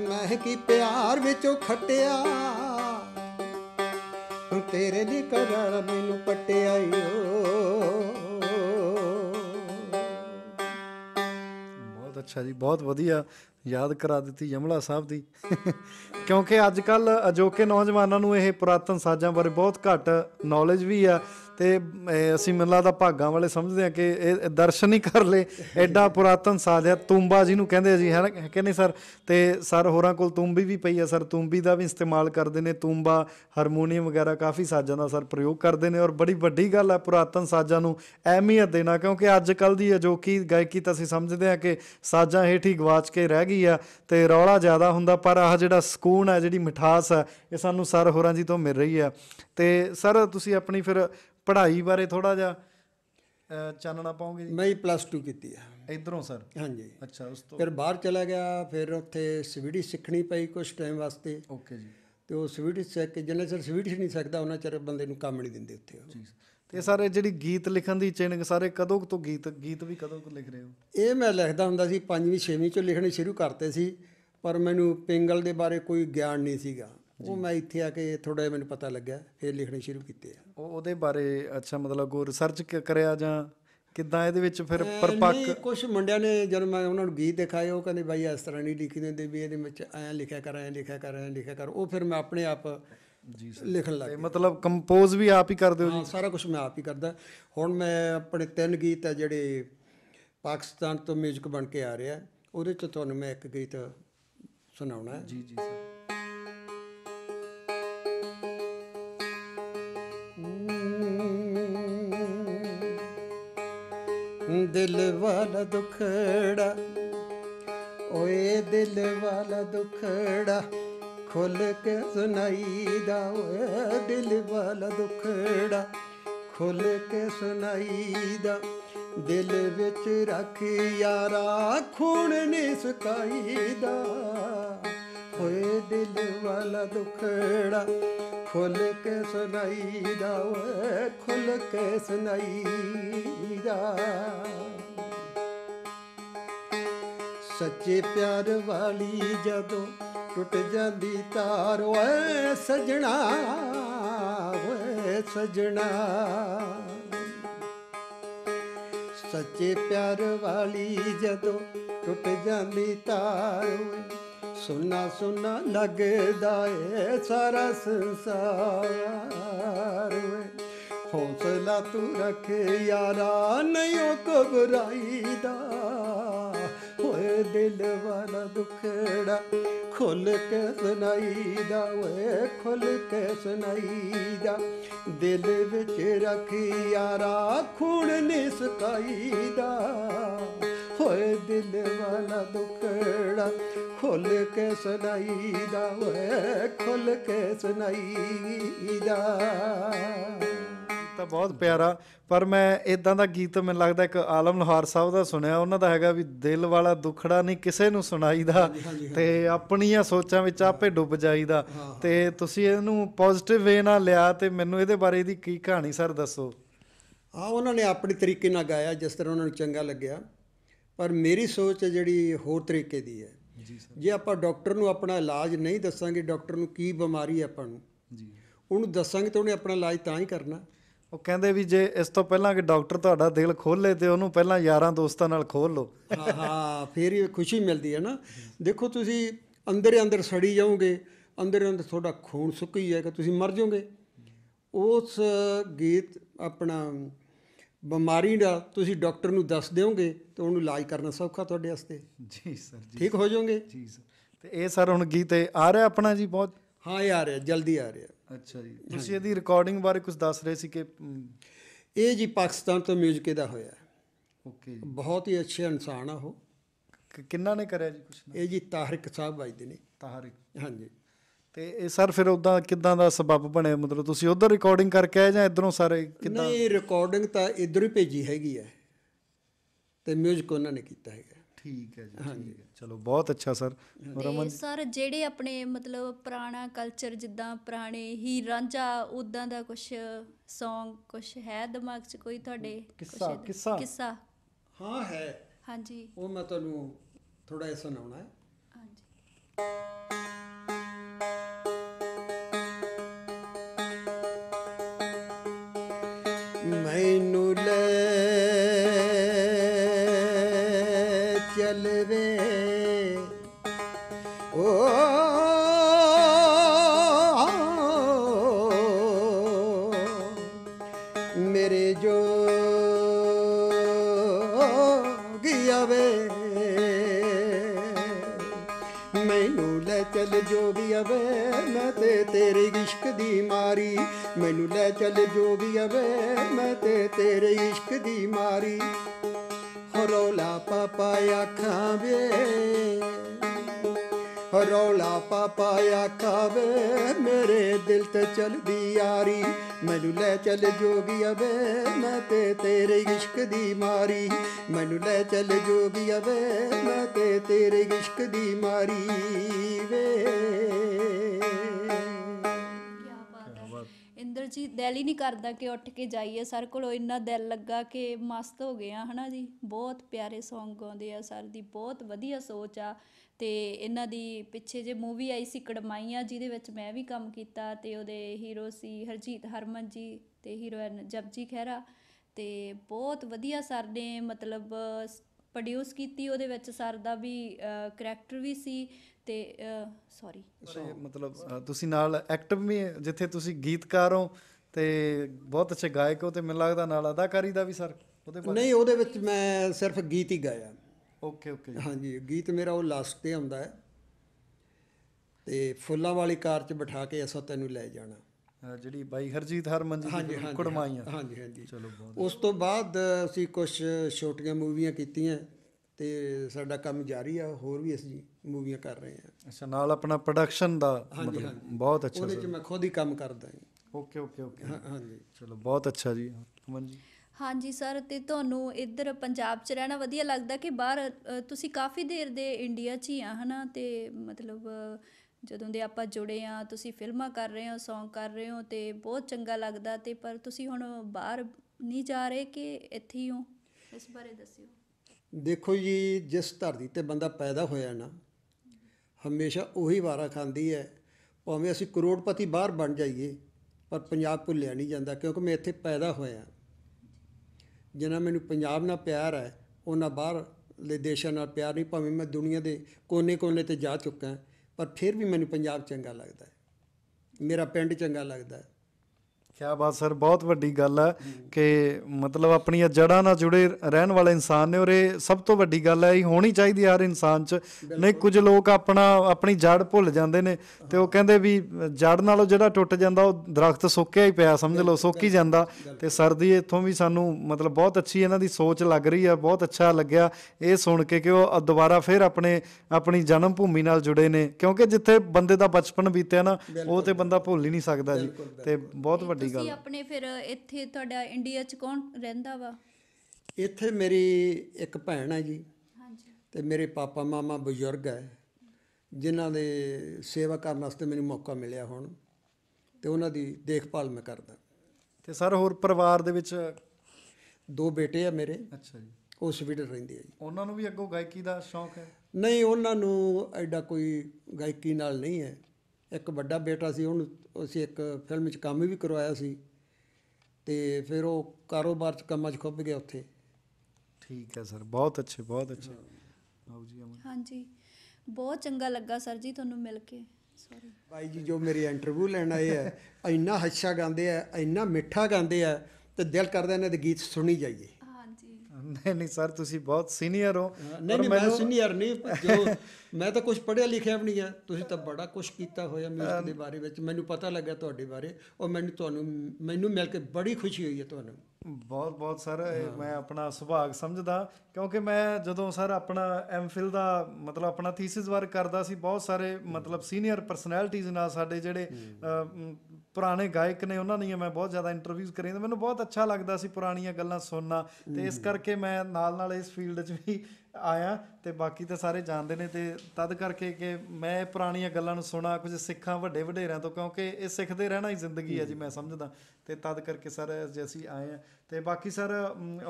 ਮੈਂ ਕੀ ਪਿਆਰ ਵਿੱਚੋਂ ਖਟਿਆ ਤੂੰ ਤੇਰੇ ਦੀ ਕਰਾਂ ਮੈਨੂੰ ਪਟਿਆ ਓ ਅੱਛਾ ਜੀ ਬਹੁਤ ਵਧੀਆ ਯਾਦ ਕਰਾ ਦਿੱਤੀ ਜਮਲਾ ਸਾਹਿਬ ਦੀ ਕਿਉਂਕਿ ਅੱਜ ਕੱਲ ਅਜੋਕੇ ਨੌਜਵਾਨਾਂ ਨੂੰ ਇਹ ਪੁਰਾਤਨ ਸਾਜ਼ਾਂ ਬਾਰੇ ਬਹੁਤ ਘੱਟ ਨੌਲੇਜ ਵੀ ਆ ਤੇ ਅਸੀਂ ਮਿਲਾ ਦਾ ਭਾਗਾਂ ਵਾਲੇ ਸਮਝਦੇ ਆ ਕਿ ਇਹ ਦਰਸ਼ਨ ਹੀ ਕਰ ਲੇ ਐਡਾ ਪੁਰਾਤਨ ਸਾਜ਼ ਆ ਜੀ ਨੂੰ ਕਹਿੰਦੇ ਆ ਜੀ ਹੈ ਕਿ ਨਹੀਂ ਸਰ ਤੇ ਸਰ ਹੋਰਾਂ ਕੋਲ ਤੁੰਬੀ ਵੀ ਪਈ ਆ ਸਰ ਤੁੰਬੀ ਦਾ ਵੀ ਇਸਤੇਮਾਲ ਕਰਦੇ ਨੇ ਤੁੰਬਾ ਹਾਰਮੋਨੀਅਮ ਵਗੈਰਾ ਕਾਫੀ ਸਾਜ਼ਾਂ ਦਾ ਸਰ ਪ੍ਰਯੋਗ ਕਰਦੇ ਨੇ ਔਰ ਬੜੀ ਵੱਡੀ ਗੱਲ ਆ ਪੁਰਾਤਨ ਸਾਜ਼ਾਂ ਨੂੰ ਅਹਿਮੀਅਤ ਦੇਣਾ ਕਿਉਂਕਿ ਅੱਜ ਕੱਲ ਦੀ ਅਜੋਕੀ ਗਾਇਕੀ ਤਾਂ ਅਸੀਂ ਸਮਝਦੇ ਆ ਕਿ ਸਾਜ਼ਾਂ ਹੀ ਠੀਕ ਗਵਾਚ ਕੇ ਰਹਿ ਗਈ ਹੈਗੀ ਆ ਤੇ ਰੌਲਾ ਜ਼ਿਆਦਾ ਹੁੰਦਾ ਪਰ ਆਹ ਜਿਹੜਾ ਸਕੂਨ ਆ ਜਿਹੜੀ ਮਿਠਾਸ ਆ ਇਹ ਸਾਨੂੰ ਸਰ ਹੋਰਾਂ ਜੀ ਤੋਂ ਮਿਲ ਰਹੀ ਆ ਤੇ ਸਰ ਤੁਸੀਂ ਆਪਣੀ ਫਿਰ ਪੜ੍ਹਾਈ ਬਾਰੇ ਥੋੜਾ ਜਿਹਾ ਚਾਨਣਾ ਪਾਉਂਗੇ ਜੀ ਮੈਂ ਪਲੱਸ 2 ਕੀਤੀ ਆ ਇਧਰੋਂ ਸਰ ਹਾਂਜੀ ਅੱਛਾ ਉਸ ਤੋਂ ਫਿਰ ਬਾਹਰ ਚਲਾ ਗਿਆ ਫਿਰ ਉੱਥੇ ਸਵੀਡੀ ਸਿੱਖਣੀ ਪਈ ਕੁਝ ਟਾਈਮ ਵਾਸਤੇ ਓਕੇ ਜੀ ਤੇ ਉਹ ਸਵੀਡੀ ਸਿੱਖ ਜਿੰਨੇ ਚਿਰ ਸਵੀਡੀ ਨਹੀਂ ਸਕਦਾ ਉਹਨਾਂ ਚਿਰ ਬੰਦੇ ਨੂੰ ਕੰਮ ਨਹੀਂ ਦਿੰਦੇ ਉੱਥੇ ਜੀ ਤੇ ਸਾਰੇ ਜਿਹੜੀ ਗੀਤ ਲਿਖਣ ਦੀ ਚੇਨਿੰਗ ਸਾਰੇ ਕਦੋਂ ਤੋਂ ਗੀਤ ਗੀਤ ਵੀ ਕਦੋਂ ਤੋਂ ਲਿਖ ਰਹੇ ਹੋ ਇਹ ਮੈਂ ਲਿਖਦਾ ਹੁੰਦਾ ਸੀ 5ਵੀਂ 6ਵੀਂ ਚੋਂ ਲਿਖਣੇ ਸ਼ੁਰੂ ਕਰਤੇ ਸੀ ਪਰ ਮੈਨੂੰ ਪਿੰਗਲ ਦੇ ਬਾਰੇ ਕੋਈ ਗਿਆਨ ਨਹੀਂ ਸੀਗਾ ਉਹ ਮੈਂ ਇੱਥੇ ਆ ਕੇ ਥੋੜਾ ਜਿਹਾ ਮੈਨੂੰ ਪਤਾ ਲੱਗਿਆ ਫਿਰ ਲਿਖਣੇ ਸ਼ੁਰੂ ਕੀਤੇ ਆ ਉਹ ਉਹਦੇ ਬਾਰੇ ਅੱਛਾ ਮਤਲਬ ਗੋ ਰਿਸਰਚ ਕਰਿਆ ਜਾਂ ਕਿੱਦਾਂ ਇਹਦੇ ਵਿੱਚ ਫਿਰ ਪਰਪੱਕ ਕੁਝ ਮੁੰਡਿਆਂ ਨੇ ਜਦੋਂ ਮੈਂ ਉਹਨਾਂ ਨੂੰ ਗੀਤ ਦਿਖਾਏ ਉਹ ਕਹਿੰਦੇ ਬਾਈ ਇਸ ਤਰ੍ਹਾਂ ਨਹੀਂ ਲਿਖੀ ਦਿੰਦੇ ਵੀ ਇਹਦੇ ਵਿੱਚ ਐਂ ਲਿਖਿਆ ਕਰ ਐਂ ਲਿਖਿਆ ਕਰ ਐਂ ਲਿਖਿਆ ਕਰ ਉਹ ਫਿਰ ਮੈਂ ਆਪਣੇ ਆਪ ਜੀ ਸਰ ਲਿਖਣ ਲੱਗੇ ਮਤਲਬ ਕੰਪੋਜ਼ ਵੀ ਆਪ ਹੀ ਕਰਦੇ ਹੋ ਜੀ ਸਾਰਾ ਕੁਝ ਮੈਂ ਆਪ ਹੀ ਕਰਦਾ ਹੁਣ ਮੈਂ ਆਪਣੇ ਤਿੰਨ ਗੀਤ ਹੈ ਜਿਹੜੇ ਪਾਕਿਸਤਾਨ ਤੋਂ 뮤직 ਬਣ ਕੇ ਆ ਰਿਹਾ ਉਹਦੇ ਚ ਤੁਹਾਨੂੰ ਮੈਂ ਇੱਕ ਗੀਤ ਸੁਣਾਉਣਾ ਹੈ ਜੀ ਜੀ ਸਰ ਦਿਲ ਵਾਲਾ ਦੁਖੜਾ ਓਏ ਦਿਲ ਵਾਲਾ ਦੁਖੜਾ ਖੁੱਲ ਕੇ ਸੁਣਾਈ ਦਾ ਓਏ ਦਿਲ ਵਾਲਾ ਦੁਖੜਾ ਖੁੱਲ ਕੇ ਸੁਣਾਈ ਦਾ ਦਿਲ ਵਿੱਚ ਰੱਖ ਯਾਰਾ ਖੂਨ ਨੇ ਸੁਕਾਈ ਦਾ ਦਿਲ ਵਾਲਾ ਦੁਖੜਾ ਖੁੱਲ ਕੇ ਸੁਣਾਈ ਦਾ ਓਏ ਖੁੱਲ ਕੇ ਸੁਣਾਈ ਦਾ ਸੱਚੇ ਪਿਆਰ ਵਾਲੀ ਜਦੋਂ ਟੁੱਟ ਜਾਂਦੀ ਤਾਰ ਓਏ ਸਜਣਾ ਓਏ ਸਜਣਾ ਸੱਚੇ ਪਿਆਰ ਵਾਲੀ ਜਦੋਂ ਟੁੱਟ ਜਾਂਦੀ ਤਾਰ ਓਏ ਸੁਨਾ ਸੁਨਾ ਲੱਗਦਾ ਏ ਸਾਰਾ ਸੰਸਾਰ ਓਏ ਹੌਸਲਾ ਤੂੰ ਰੱਖ ਯਾਰਾ ਨਹੀਂ ਉਹ ਘਬਰਾਈਦਾ ਦਿਲ ਵਾਲਾ ਦੁਖੜਾ ਖੁੱਲ ਕੇ ਸੁਣਾਈਦਾ ਓਏ ਖੁੱਲ ਕੇ ਸੁਣਾਈਦਾ ਦਿਲ ਵਿੱਚ ਰੱਖ ਯਾਰਾ ਖੂਨ ਨੇ ਸਕਾਈਦਾ ਹੋਏ ਦਿਲ ਵਾਲਾ ਦੁਖੜਾ ਖੁੱਲ ਕੇ ਸੁਣਾਈਦਾ ਓਏ ਖੁੱਲ ਕੇ ਸੁਣਾਈਦਾ ਤਾਂ ਬਹੁਤ ਪਿਆਰਾ ਪਰ ਮੈਂ ਇਦਾਂ ਦਾ ਗੀਤ ਮੈਨੂੰ ਲੱਗਦਾ ਇੱਕ ਆਲਮ ਲਾਹੌਰ ਸਾਹਿਬ ਦਾ ਸੁਣਿਆ ਉਹਨਾਂ ਦਾ ਹੈਗਾ ਵੀ ਦਿਲ ਵਾਲਾ ਦੁਖੜਾ ਨਹੀਂ ਕਿਸੇ ਨੂੰ ਸੁਣਾਈਦਾ ਤੇ ਆਪਣੀਆਂ ਸੋਚਾਂ ਵਿੱਚ ਆਪੇ ਡੁੱਬ ਜਾਈਦਾ ਤੇ ਤੁਸੀਂ ਇਹਨੂੰ ਪੋਜ਼ਿਟਿਵ ਵੇ ਨਾਲ ਲਿਆ ਤੇ ਮੈਨੂੰ ਇਹਦੇ ਬਾਰੇ ਇਹਦੀ ਕੀ ਕਹਾਣੀ ਸਰ ਦੱਸੋ ਆ ਉਹਨਾਂ ਨੇ ਆਪਣੇ ਤਰੀਕੇ ਨਾਲ ਗਾਇਆ ਜਿਸ ਤਰ੍ਹਾਂ ਉਹਨਾਂ ਨੂੰ ਚੰਗਾ ਲੱਗਿਆ ਪਰ ਮੇਰੀ ਸੋਚ ਜਿਹੜੀ ਹੋਰ ਤਰੀਕੇ ਦੀ ਹੈ ਜੇ ਆਪਾਂ ਡਾਕਟਰ ਨੂੰ ਆਪਣਾ ਇਲਾਜ ਨਹੀਂ ਦੱਸਾਂਗੇ ਡਾਕਟਰ ਨੂੰ ਕੀ ਬਿਮਾਰੀ ਹੈ ਆਪਾਂ ਨੂੰ ਜੀ ਉਹਨੂੰ ਦੱਸਾਂਗੇ ਤਾਂ ਉਹਨੇ ਆਪਣਾ ਇਲਾਜ ਤਾਂ ਹੀ ਕਰਨਾ ਉਹ ਕਹਿੰਦੇ ਵੀ ਜੇ ਇਸ ਤੋਂ ਪਹਿਲਾਂ ਕਿ ਡਾਕਟਰ ਤੁਹਾਡਾ ਦਿਲ ਖੋਲੇ ਤੇ ਉਹਨੂੰ ਪਹਿਲਾਂ ਯਾਰਾਂ ਦੋਸਤਾਂ ਨਾਲ ਖੋਲ ਲਓ ਆਹਾ ਫੇਰ ਹੀ ਖੁਸ਼ੀ ਮਿਲਦੀ ਹੈ ਨਾ ਦੇਖੋ ਤੁਸੀਂ ਅੰਦਰ ਅੰਦਰ ਸੜੀ ਜਾਓਗੇ ਅੰਦਰ ਅੰਦਰ ਤੁਹਾਡਾ ਖੂਨ ਸੁੱਕੀ ਜਾਏਗਾ ਤੁਸੀਂ ਮਰ ਜਾਓਗੇ ਉਸ ਗੀਤ ਆਪਣਾ ਬਿਮਾਰੀ ਦਾ ਤੁਸੀਂ ਡਾਕਟਰ ਨੂੰ ਦੱਸ ਦਿਓਗੇ ਤੇ ਉਹਨੂੰ ਇਲਾਜ ਕਰਨਾ ਸੌਖਾ ਤੁਹਾਡੇ ਵਾਸਤੇ ਜੀ ਸਰ ਜੀ ਠੀਕ ਹੋ ਜਾਓਗੇ ਜੀ ਸਰ ਤੇ ਇਹ ਸਰ ਹੁਣ ਗੀਤ ਆ ਰਿਹਾ ਆਪਣਾ ਜੀ ਬਹੁਤ ਹਾਂ ਆ ਰਿਹਾ ਜਲਦੀ ਆ ਰਿਹਾ ਅੱਛਾ ਜੀ ਤੁਸੀਂ ਇਹਦੀ ਰਿਕਾਰਡਿੰਗ ਬਾਰੇ ਕੁਝ ਦੱਸ ਰਹੇ ਸੀ ਕਿ ਇਹ ਜੀ ਪਾਕਿਸਤਾਨ ਤੋਂ ਮਿਊਜ਼ਿਕ ਇਹਦਾ ਹੋਇਆ ਓਕੇ ਜੀ ਬਹੁਤ ਹੀ ਅੱਛੇ ਇਨਸਾਨ ਆ ਉਹ ਕਿੰਨਾ ਨੇ ਕਰਿਆ ਜੀ ਕੁਝ ਨਾ ਇਹ ਜੀ ਤਾਹਰਿਕ ਸਾਹਿਬ ਵੱਜਦੇ ਨੇ ਤਾਹਰਿਕ ਹਾਂਜੀ ਤੇ ਇਹ ਸਰ ਫਿਰ ਉਦਾਂ ਕਿਦਾਂ ਦਾ ਸਬਬ ਬਣਿਆ ਮਤਲਬ ਤੁਸੀਂ ਉਧਰ ਰਿਕਾਰਡਿੰਗ ਕਰਕੇ ਆਏ ਜਾਂ ਇਧਰੋਂ ਸਾਰੇ ਕਿਦਾਂ ਨਹੀਂ ਰਿਕਾਰਡਿੰਗ ਤਾਂ ਇਧਰ ਹੀ ਭੇਜੀ ਹੈਗੀ ਹੈ ਤੇ ਮਿਊਜ਼ਿਕ ਉਹਨਾਂ ਨੇ ਕੀਤਾ ਹੈ ਠੀਕ ਹੈ ਜੀ ਠੀਕ ਹੈ ਚਲੋ ਬਹੁਤ ਅੱਛਾ ਸਰ ਰਮਨ ਸਰ ਜਿਹੜੇ ਆਪਣੇ ਮਤਲਬ ਪੁਰਾਣਾ ਕਲਚਰ ਜਿੱਦਾਂ ਪੁਰਾਣੇ ਹੀ ਰਾਂਝਾ ਉਦਾਂ ਦਾ ਕੁਝ Song ਕੁਝ ਹੈ ਦਿਮਾਗ 'ਚ ਕੋਈ ਤੁਹਾਡੇ ਕਿੱਸਾ ਕਿੱਸਾ ਕਿੱਸਾ ਹਾਂ ਹੈ ਹਾਂਜੀ ਉਹ ਮੈਂ ਤੁਹਾਨੂੰ ਥੋੜਾ ਜਿਹਾ ਸੁਣਾਉਣਾ ਹੈ ਹਾਂਜੀ ਚੱਲ ਵੇ ਓ ਮੇਰੇ ਜੋ ਗਿਆ ਵੇ ਮੈਨੂੰ ਲੈ ਚੱਲ ਜੋ ਵੀ ਅਵੇ ਮੈਂ ਤੇ ਤੇਰੇ ਇਸ਼ਕ ਦੀ ਮਾਰੀ ਮੈਨੂੰ ਲੈ ਚੱਲ ਜੋ ਵੀ ਅਵੇ ਮੈਂ ਤੇ ਤੇਰੇ ਇਸ਼ਕ ਦੀ ਮਾਰੀ ਰੌਲਾ ਪਾਪਾ ਆਖਾਂ ਵੇ ਰੌਲਾ ਪਾਪਾ ਆਖਾਂ ਮੇਰੇ ਦਿਲ ਤੇ ਚਲਦੀ ਯਾਰੀ ਮੈਨੂੰ ਲੈ ਚੱਲ ਜੋਗੀਆ ਵੇ ਮੈਂ ਤੇ ਤੇਰੇ ਇਸ਼ਕ ਦੀ ਮਾਰੀ ਮੈਨੂੰ ਲੈ ਚੱਲ ਜੋਗੀਆ ਵੇ ਮੈਂ ਤੇ ਤੇਰੇ ਇਸ਼ਕ ਦੀ ਮਾਰੀ ਵੇ ਇੰਦਰਜੀਤ ਦਿਲ ਹੀ ਨਹੀਂ ਕਰਦਾ ਕਿ ਉੱਠ ਕੇ ਜਾਈਏ ਸਰ ਕੋਲੋਂ ਇੰਨਾ ਦਿਲ ਲੱਗਾ ਕਿ ਮਸਤ ਹੋ ਗਏ ਆ ਹਨਾ ਜੀ ਬਹੁਤ ਪਿਆਰੇ Song ਗਾਉਂਦੇ ਆ ਸਰ ਦੀ ਬਹੁਤ ਵਧੀਆ ਸੋਚ ਆ ਤੇ ਇਹਨਾਂ ਦੀ ਪਿੱਛੇ ਜੇ ਮੂਵੀ ਆਈ ਸੀ ਕੜਮਾਈਆਂ ਜਿਹਦੇ ਵਿੱਚ ਮੈਂ ਵੀ ਕੰਮ ਕੀਤਾ ਤੇ ਉਹਦੇ ਹੀਰੋ ਸੀ ਹਰਜੀਤ ਹਰਮਨ ਜੀ ਤੇ ਹੀਰੋਇਨ ਜਪਜੀ ਖਹਿਰਾ ਤੇ ਬਹੁਤ ਵਧੀਆ ਸਰ ਨੇ ਮਤਲਬ ਪ੍ਰੋਡਿਊਸ ਕੀਤੀ ਉਹਦੇ ਵਿੱਚ ਸਰ ਦਾ ਵੀ ਕਰੈਕਟਰ ਵੀ ਸੀ ਤੇ ਸੌਰੀ ਮਤਲਬ ਤੁਸੀਂ ਨਾਲ ਐਕਟਿਵ ਵੀ ਜਿੱਥੇ ਤੁਸੀਂ ਗੀਤਕਾਰ ਹੋ ਤੇ ਬਹੁਤ ਅੱਛੇ ਗਾਇਕ ਹੋ ਤੇ ਮੈਨੂੰ ਲੱਗਦਾ ਨਾਲ ਅਦਾਕਾਰੀ ਦਾ ਵੀ ਸਰ ਉਹਦੇ ਬਾਰੇ ਨਹੀਂ ਉਹਦੇ ਵਿੱਚ ਮੈਂ ਸਿਰਫ ਗੀਤ ਹੀ ਗਾਇਆ ਓਕੇ ਓਕੇ ਹਾਂਜੀ ਗੀਤ ਮੇਰਾ ਉਹ ਲਾਸਟ ਤੇ ਆਉਂਦਾ ਹੈ ਤੇ ਫੁੱਲਾਂ ਵਾਲੀ ਕਾਰ 'ਚ ਬਿਠਾ ਕੇ ਅਸਾਂ ਤੈਨੂੰ ਲੈ ਜਾਣਾ ਜਿਹੜੀ ਬਾਈ ਹਰਜੀਤ ਹਰਮਨ ਦੀ ਕੁੜਮਾਈਆਂ ਹਾਂਜੀ ਹਾਂਜੀ ਚਲੋ ਬਹੁਤ ਉਸ ਤੋਂ ਬਾਅਦ ਅਸੀਂ ਕੁਝ ਛੋਟੀਆਂ ਮੂਵੀਆਂ ਕੀਤੀਆਂ ਤੇ ਸਾਡਾ ਕੰਮ ਜਾਰੀ ਆ ਹੋਰ ਵੀ ਅਸੀਂ ਮੂਵੀਆਂ ਕਰ ਰਹੇ ਆ ਅੱਛਾ ਨਾਲ ਆਪਣਾ ਪ੍ਰੋਡਕਸ਼ਨ ਦਾ ਮਤਲਬ ਬਹੁਤ ਅੱਛਾ ਉਹਦੇ ਵਿੱਚ ਮੈਂ ਖੁਦ ਹੀ ਕੰਮ ਕਰਦਾ ਹਾਂ ਓਕੇ ਓਕੇ ਓਕੇ ਹਾਂਜੀ ਚਲੋ ਬਹੁਤ ਅੱਛਾ ਜੀ ਅਮਨ ਜੀ ਹਾਂਜੀ ਸਰ ਤੇ ਤੁਹਾਨੂੰ ਇੱਧਰ ਪੰਜਾਬ 'ਚ ਰਹਿਣਾ ਵਧੀਆ ਲੱਗਦਾ ਕਿ ਬਾਹਰ ਤੁਸੀਂ ਕਾਫੀ ਦੇਰ ਦੇ ਇੰਡੀਆ 'ਚ ਹੀ ਆ ਹਨਾ ਤੇ ਮਤਲਬ ਜਦੋਂ ਦੇ ਆਪਾਂ ਜੁੜੇ ਆ ਤੁਸੀਂ ਫਿਲਮਾਂ ਕਰ ਰਹੇ ਹੋ ਸੌਂਗ ਕਰ ਰਹੇ ਹੋ ਤੇ ਬਹੁਤ ਚੰਗਾ ਲੱਗਦਾ ਤੇ ਪਰ ਤੁਸੀਂ ਹੁਣ ਬਾਹਰ ਨਹੀਂ ਜਾ ਰਹੇ ਕਿ ਇੱਥੇ ਹੀ ਹੋ ਇਸ ਬਾਰੇ ਦੱਸਿਓ ਦੇਖੋ ਜੀ ਜਿਸ ਧਰਤੀ ਤੇ ਬੰਦਾ ਪੈਦਾ ਹੋਇਆ ਨਾ ਹਮੇਸ਼ਾ ਉਹੀ ਵਾਰਾ ਖਾਂਦੀ ਹੈ ਭਾਵੇਂ ਅਸੀਂ ਕਰੋੜਪਤੀ ਬਾਹਰ ਬਣ ਜਾਈਏ ਪਰ ਪੰਜਾਬ ਭੁੱਲਿਆ ਨਹੀਂ ਜਾਂਦਾ ਕਿਉਂਕਿ ਮੈਂ ਇੱਥੇ ਪੈਦਾ ਹੋਇਆ ਜਿਨ੍ਹਾਂ ਮੈਨੂੰ ਪੰਜਾਬ ਨਾਲ ਪਿਆਰ ਹੈ ਉਹਨਾਂ ਬਾਹਰ ਦੇ ਦੇਸ਼ਾਂ ਨਾਲ ਪਿਆਰ ਨਹੀਂ ਭਾਵੇਂ ਮੈਂ ਦੁਨੀਆ ਦੇ ਕੋਨੇ-ਕੋਨੇ ਤੇ ਜਾ ਚੁੱਕਾ ਪਰ ਫਿਰ ਵੀ ਮੈਨੂੰ ਪੰਜਾਬ ਚੰਗਾ ਲੱਗਦਾ ਹੈ ਮੇਰਾ ਪਿੰਡ ਚੰਗਾ ਲੱਗਦਾ ਹੈ ਕੀ ਬਾਤ ਸਰ ਬਹੁਤ ਵੱਡੀ ਗੱਲ ਹੈ ਕਿ ਮਤਲਬ ਆਪਣੀਆਂ ਜੜਾਂ ਨਾਲ ਜੁੜੇ ਰਹਿਣ ਵਾਲੇ ਇਨਸਾਨ ਨੇ ਔਰ ਇਹ ਸਭ ਤੋਂ ਵੱਡੀ ਗੱਲ ਹੈ ਇਹ ਹੋਣੀ ਚਾਹੀਦੀ ਹਰ ਇਨਸਾਨ 'ਚ ਨਹੀਂ ਕੁਝ ਲੋਕ ਆਪਣਾ ਆਪਣੀ ਜੜ ਭੁੱਲ ਜਾਂਦੇ ਨੇ ਤੇ ਉਹ ਕਹਿੰਦੇ ਵੀ ਜੜ ਨਾਲੋਂ ਜਿਹੜਾ ਟੁੱਟ ਜਾਂਦਾ ਉਹ ਦਰਖਤ ਸੁੱਕਿਆ ਹੀ ਪਿਆ ਸਮਝ ਲਓ ਸੁੱਕ ਹੀ ਜਾਂਦਾ ਤੇ ਸਰ ਦੀ ਇੱਥੋਂ ਵੀ ਸਾਨੂੰ ਮਤਲਬ ਬਹੁਤ ਅੱਛੀ ਇਹਨਾਂ ਦੀ ਸੋਚ ਲੱਗ ਰਹੀ ਹੈ ਬਹੁਤ ਅੱਛਾ ਲੱਗਿਆ ਇਹ ਸੁਣ ਕੇ ਕਿ ਉਹ ਦੁਬਾਰਾ ਫੇਰ ਆਪਣੇ ਆਪਣੀ ਜਨਮ ਭੂਮੀ ਨਾਲ ਜੁੜੇ ਨੇ ਕਿਉਂਕਿ ਜਿੱਥੇ ਬੰਦੇ ਦਾ ਬਚਪਨ ਬੀਤਿਆ ਨਾ ਉਹ ਤੇ ਬੰਦਾ ਭੁੱਲ ਹੀ ਨਹੀਂ ਸਕਦਾ ਜੀ ਤੇ ਬਹੁਤ ਵੱਡੀ ਵੱਡੀ ਗੱਲ ਤੁਸੀਂ ਆਪਣੇ ਫਿਰ ਇੱਥੇ ਤੁਹਾਡਾ ਇੰਡੀਆ 'ਚ ਕੌਣ ਰਹਿੰਦਾ ਵਾ ਇੱਥੇ ਮੇਰੀ ਇੱਕ ਭੈਣ ਹੈ ਜੀ ਹਾਂਜੀ ਤੇ ਮੇਰੇ ਪਾਪਾ ਮਾਮਾ ਬਜ਼ੁਰਗ ਹੈ ਜਿਨ੍ਹਾਂ ਦੇ ਸੇਵਾ ਕਰਨ ਵਾਸਤੇ ਮੈਨੂੰ ਮੌਕਾ ਮਿਲਿਆ ਹੁਣ ਤੇ ਉਹਨਾਂ ਦੀ ਦੇਖਭਾਲ ਮੈਂ ਕਰਦਾ ਤੇ ਸਰ ਹੋਰ ਪਰਿਵਾਰ ਦੇ ਵਿੱਚ ਦੋ ਬੇਟੇ ਆ ਮੇਰੇ ਅੱਛਾ ਜੀ ਉਹ ਸਵੀਡਨ ਰਹਿੰਦੇ ਆ ਜੀ ਉਹਨਾਂ ਨੂੰ ਵੀ ਅੱਗੋਂ ਗਾਇਕੀ ਦਾ ਸ਼ੌਂਕ ਹੈ ਨਹੀਂ ਉਹਨਾਂ ਨੂੰ ਐਡਾ ਕੋਈ ਗਾਇਕੀ ਨਾਲ ਨਹੀਂ ਹੈ ਇੱਕ ਵੱਡਾ ਬੇਟਾ ਸੀ ਉਹਨੂੰ ਅਸੀਂ ਇੱਕ ਫਿਲਮ 'ਚ ਕੰਮ ਵੀ ਕਰਵਾਇਆ ਸੀ ਤੇ ਫਿਰ ਉਹ ਕਾਰੋਬਾਰ 'ਚ ਕੰਮਾਂ 'ਚ ਖੁੱਭ ਗਿਆ ਉੱਥੇ ਠੀਕ ਹੈ ਸਰ ਬਹੁਤ ਅੱਛੇ ਬਹੁਤ ਅੱਛੇ ਆਓ ਜੀ ਅਮਨ ਹਾਂਜੀ ਬਹੁਤ ਚੰਗਾ ਲੱਗਾ ਸਰ ਜੀ ਤੁਹਾਨੂੰ ਮਿਲ ਕੇ ਸੌਰੀ ਬਾਈ ਜੀ ਜੋ ਮੇਰੀ ਇੰਟਰਵਿਊ ਲੈਣ ਆਏ ਆ ਇੰਨਾ ਹੱਸਾ ਗਾਉਂਦੇ ਆ ਇੰਨਾ ਮਿੱਠਾ ਗਾਉਂਦੇ ਆ ਤੇ ਦਿਲ ਕਰਦਾ ਇਹਨਾਂ ਦੇ ਗੀਤ ਸੁਣੀ ਜਾਈਏ ਨਹੀਂ ਨਹੀਂ ਸਰ ਤੁਸੀਂ ਬਹੁਤ ਸੀਨੀਅਰ ਹੋ ਨਹੀਂ ਨਹੀਂ ਮੈਂ ਸੀਨੀਅਰ ਨਹੀਂ ਜੋ ਮੈਂ ਤਾਂ ਕੁਝ ਪੜ੍ਹਿਆ ਲਿਖਿਆ ਵੀ ਨਹੀਂ ਆ ਤੁਸੀਂ ਤਾਂ ਬੜਾ ਕੁਝ ਕੀਤਾ ਹੋਇਆ ਮਿਊਜ਼ਿਕ ਦੇ ਬਾਰੇ ਵਿੱਚ ਮੈਨੂੰ ਪਤਾ ਲੱਗਾ ਤੁਹਾਡੇ ਬਾਰੇ ਔਰ ਮੈਨੂੰ ਤੁਹਾਨੂੰ ਮੈਨੂੰ ਮਿਲ ਕੇ ਬੜੀ ਖੁਸ਼ੀ ਹੋਈ ਹੈ ਤੁਹਾਨੂੰ ਬਹੁਤ ਬਹੁਤ ਸਰ ਮੈਂ ਆਪਣਾ ਸੁਭਾਗ ਸਮਝਦਾ ਕਿਉਂਕਿ ਮੈਂ ਜਦੋਂ ਸਰ ਆਪਣਾ ਐਮਫਿਲ ਦਾ ਮਤਲਬ ਆਪਣਾ ਥੀਸਿਸ ਵਰਕ ਕਰਦਾ ਸੀ ਬਹੁਤ ਸਾਰੇ ਮਤਲਬ ਸੀਨੀਅਰ ਪਰਸਨੈਲਿਟੀਆਂ ਨਾਲ ਸਾਡੇ ਜਿਹੜੇ ਪੁਰਾਣੇ ਗਾਇਕ ਨੇ ਉਹਨਾਂ ਦੀਆਂ ਮੈਂ ਬਹੁਤ ਜ਼ਿਆਦਾ ਇੰਟਰਵਿਊਜ਼ ਕਰੀਆਂ ਤੇ ਮੈਨੂੰ ਬਹੁਤ ਅੱਛਾ ਲੱਗਦਾ ਸੀ ਪੁਰਾਣੀਆਂ ਗੱਲਾਂ ਸੁਣਨਾ ਤੇ ਇਸ ਕਰਕੇ ਮੈਂ ਨਾਲ ਨਾਲ ਇਸ ਫੀਲਡ 'ਚ ਵੀ ਆਇਆ ਤੇ ਬਾਕੀ ਤਾਂ ਸਾਰੇ ਜਾਣਦੇ ਨੇ ਤੇ ਤਦ ਕਰਕੇ ਕਿ ਮੈਂ ਪੁਰਾਣੀਆਂ ਗੱਲਾਂ ਨੂੰ ਸੁਣਾ ਕੁਝ ਸਿੱਖਾਂ ਵੱਡੇ ਵਡੇਰਿਆਂ ਤੋਂ ਕਿਉਂਕਿ ਇਹ ਸਿੱਖਦੇ ਰਹਿਣਾ ਹੀ ਜ਼ਿੰਦਗੀ ਹੈ ਜੀ ਮੈਂ ਸਮਝਦਾ ਤੇ ਤਦ ਕਰਕੇ ਸਰ ਜੇ ਅਸੀਂ ਆਏ ਆ ਤੇ ਬਾਕੀ ਸਰ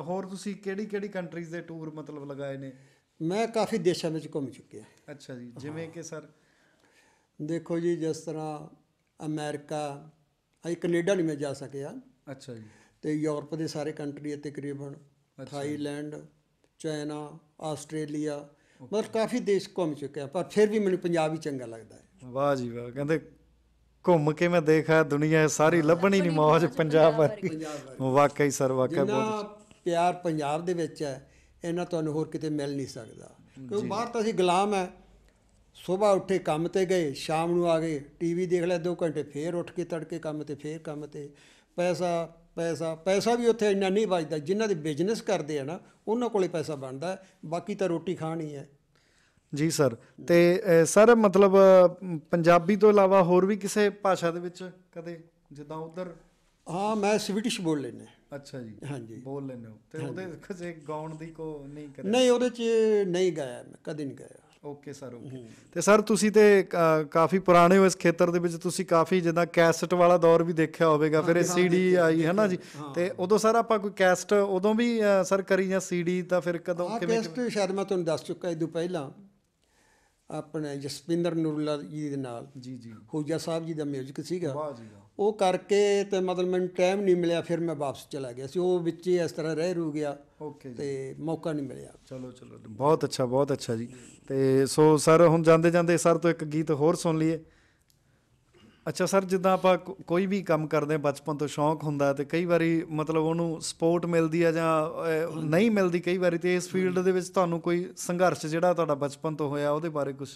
ਹੋਰ ਤੁਸੀਂ ਕਿਹੜੀ ਕਿਹੜੀ ਕੰਟਰੀਜ਼ ਦੇ ਟੂਰ ਮਤਲਬ ਲਗਾਏ ਨੇ ਮੈਂ ਕਾਫੀ ਦੇਸ਼ਾਂ ਵਿੱਚ ਘੁੰਮ ਚੁੱਕਿਆ ਅੱਛਾ ਜੀ ਜਿਵੇਂ ਕਿ ਸਰ ਦੇਖੋ ਜੀ ਜਿਸ ਤਰ੍ਹਾਂ ਅਮਰੀਕਾ ਅਸੀਂ ਕੈਨੇਡਾ ਨਹੀਂ ਮੈਂ ਜਾ ਸਕਿਆ ਅੱਛਾ ਜੀ ਤੇ ਯੂਰਪ ਦੇ ਸਾਰੇ ਕੰਟਰੀ ਅਤੇ ਤਕਰੀਬਨ ਥਾਈਲੈਂਡ ਚਾਈਨਾ ਆਸਟ੍ਰੇਲੀਆ ਮਤਲਬ ਕਾਫੀ ਦੇਸ਼ ਘੁੰਮ ਚੁੱਕਿਆ ਪਰ ਫਿਰ ਵੀ ਮੈਨੂੰ ਪੰਜਾਬ ਹੀ ਚੰਗਾ ਲੱਗਦਾ ਹੈ ਵਾਹ ਜੀ ਵਾਹ ਕਹਿੰਦੇ ਘੁੰਮ ਕੇ ਮੈਂ ਦੇਖਿਆ ਦੁਨੀਆ ਸਾਰੀ ਲੱਭਣੀ ਨਹੀਂ ਮੌਜ ਪੰਜਾਬ ਵਰਗੀ ਵਾਕਈ ਸਰ ਵਾਕਈ ਬਹੁਤ ਪਿਆਰ ਪੰਜਾਬ ਦੇ ਵਿੱਚ ਹੈ ਇਹਨਾਂ ਤੁਹਾਨੂੰ ਹੋਰ ਕਿਤੇ ਮਿਲ ਨਹੀਂ ਸਕਦਾ ਕਿਉਂਕਿ ਬਾਹਰ ਤਾਂ ਅਸੀਂ ਗੁਲਾਮ ਹੈ ਸਵੇਰ ਉੱਠੇ ਕੰਮ ਤੇ ਗਏ ਸ਼ਾਮ ਨੂੰ ਆ ਗਏ ਟੀਵੀ ਦੇਖ ਲਿਆ 2 ਘੰਟੇ ਫੇਰ ਉੱਠ ਕੇ ਤੜਕੇ ਕੰਮ ਤੇ ਫੇਰ ਕੰਮ ਤੇ ਪੈਸਾ ਪੈਸਾ ਪੈਸਾ ਵੀ ਉੱਥੇ ਇੰਨਾ ਨਹੀਂ ਵੱਜਦਾ ਜਿਨ੍ਹਾਂ ਦੇ ਬਿਜ਼ਨਸ ਕਰਦੇ ਆ ਨਾ ਉਹਨਾਂ ਕੋਲੇ ਪੈਸਾ ਬਣਦਾ ਬਾਕੀ ਤਾਂ ਰੋਟੀ ਖਾਣੀ ਹੈ ਜੀ ਸਰ ਤੇ ਸਰ ਮਤਲਬ ਪੰਜਾਬੀ ਤੋਂ ਇਲਾਵਾ ਹੋਰ ਵੀ ਕਿਸੇ ਭਾਸ਼ਾ ਦੇ ਵਿੱਚ ਕਦੇ ਜਿੱਦਾਂ ਉਧਰ ਹਾਂ ਮੈਂ ਸਵੀਡਿਸ਼ ਬੋਲ ਲੈਂਦਾ ਅੱਛਾ ਜੀ ਹਾਂਜੀ ਬੋਲ ਲੈਣਾ ਤੇ ਉਹਦੇ ਕਿਸੇ ਗਾਉਣ ਦੀ ਕੋ ਨਹੀਂ ਕਰਿਆ ਨਹੀਂ ਉਹਦੇ ਚ ਨਹੀਂ ਗਾਇਆ ਮੈਂ ਕਦੇ ਨਹੀਂ ਗਾਇਆ ਓਕੇ ਸਰ ਓਕੇ ਤੇ ਸਰ ਤੁਸੀਂ ਤੇ ਕਾਫੀ ਪੁਰਾਣੇ ਹੋ ਇਸ ਖੇਤਰ ਦੇ ਵਿੱਚ ਤੁਸੀਂ ਕਾਫੀ ਜਿੱਦਾਂ ਕੈਸਟ ਵਾਲਾ ਦੌਰ ਵੀ ਦੇਖਿਆ ਹੋਵੇਗਾ ਫਿਰ ਇਹ ਸੀਡੀ ਆਈ ਹੈ ਨਾ ਜੀ ਤੇ ਉਦੋਂ ਸਰ ਆਪਾਂ ਕੋਈ ਕੈਸਟ ਉਦੋਂ ਵੀ ਸਰ ਕਰੀ ਜਾਂ ਸੀਡੀ ਤਾਂ ਫਿਰ ਕਦੋਂ ਕਿਵੇਂ ਕੈਸਟ ਸ਼ਾਇਦ ਮੈਂ ਤੁਹਾਨੂੰ ਦੱਸ ਚੁੱਕਾ ਇਹ ਤੋਂ ਪਹਿਲਾਂ ਆਪਣੇ ਜਸਪਿੰਦਰ ਨੂਰਲਾ ਜੀ ਦੇ ਨਾਲ ਜੀ ਜੀ ਹੋਜਾ ਸਾਹਿਬ ਜੀ ਦਾ ਮਿਊਜ਼ਿਕ ਸੀਗਾ ਵਾਹ ਜੀ ਉਹ ਕਰਕੇ ਤੇ ਮਤਲਬ ਮੈਨੂੰ ਟਾਈਮ ਨਹੀਂ ਮਿਲਿਆ ਫਿਰ ਮੈਂ ਵਾਪਸ ਚਲਾ ਗਿਆ ਸੀ ਉਹ ਵਿੱਚ ਹੀ ਇਸ ਤਰ੍ਹਾਂ ਰਹਿ ਰੂ ਗਿਆ ਓਕੇ ਤੇ ਮੌਕਾ ਨਹੀਂ ਮਿਲਿਆ ਚਲੋ ਚਲੋ ਬਹੁਤ ਅੱਛਾ ਬਹੁਤ ਅੱਛਾ ਜੀ ਤੇ ਸੋ ਸਰ ਹੁਣ ਜਾਂਦੇ ਜਾਂਦੇ ਸਰ ਤੋਂ ਇੱਕ ਗੀਤ ਹੋਰ ਸੁਣ ਲਈਏ ਅੱਛਾ ਸਰ ਜਿੱਦਾਂ ਆਪਾਂ ਕੋਈ ਵੀ ਕੰਮ ਕਰਦੇ ਆ ਬਚਪਨ ਤੋਂ ਸ਼ੌਂਕ ਹੁੰਦਾ ਤੇ ਕਈ ਵਾਰੀ ਮਤਲਬ ਉਹਨੂੰ ਸਪੋਰਟ ਮਿਲਦੀ ਆ ਜਾਂ ਨਹੀਂ ਮਿਲਦੀ ਕਈ ਵਾਰੀ ਤੇ ਇਸ ਫੀਲਡ ਦੇ ਵਿੱਚ ਤੁਹਾਨੂੰ ਕੋਈ ਸੰਘਰਸ਼ ਜਿਹੜਾ ਤੁਹਾਡਾ ਬਚਪਨ ਤੋਂ ਹੋਇਆ ਉਹਦੇ ਬਾਰੇ ਕੁਝ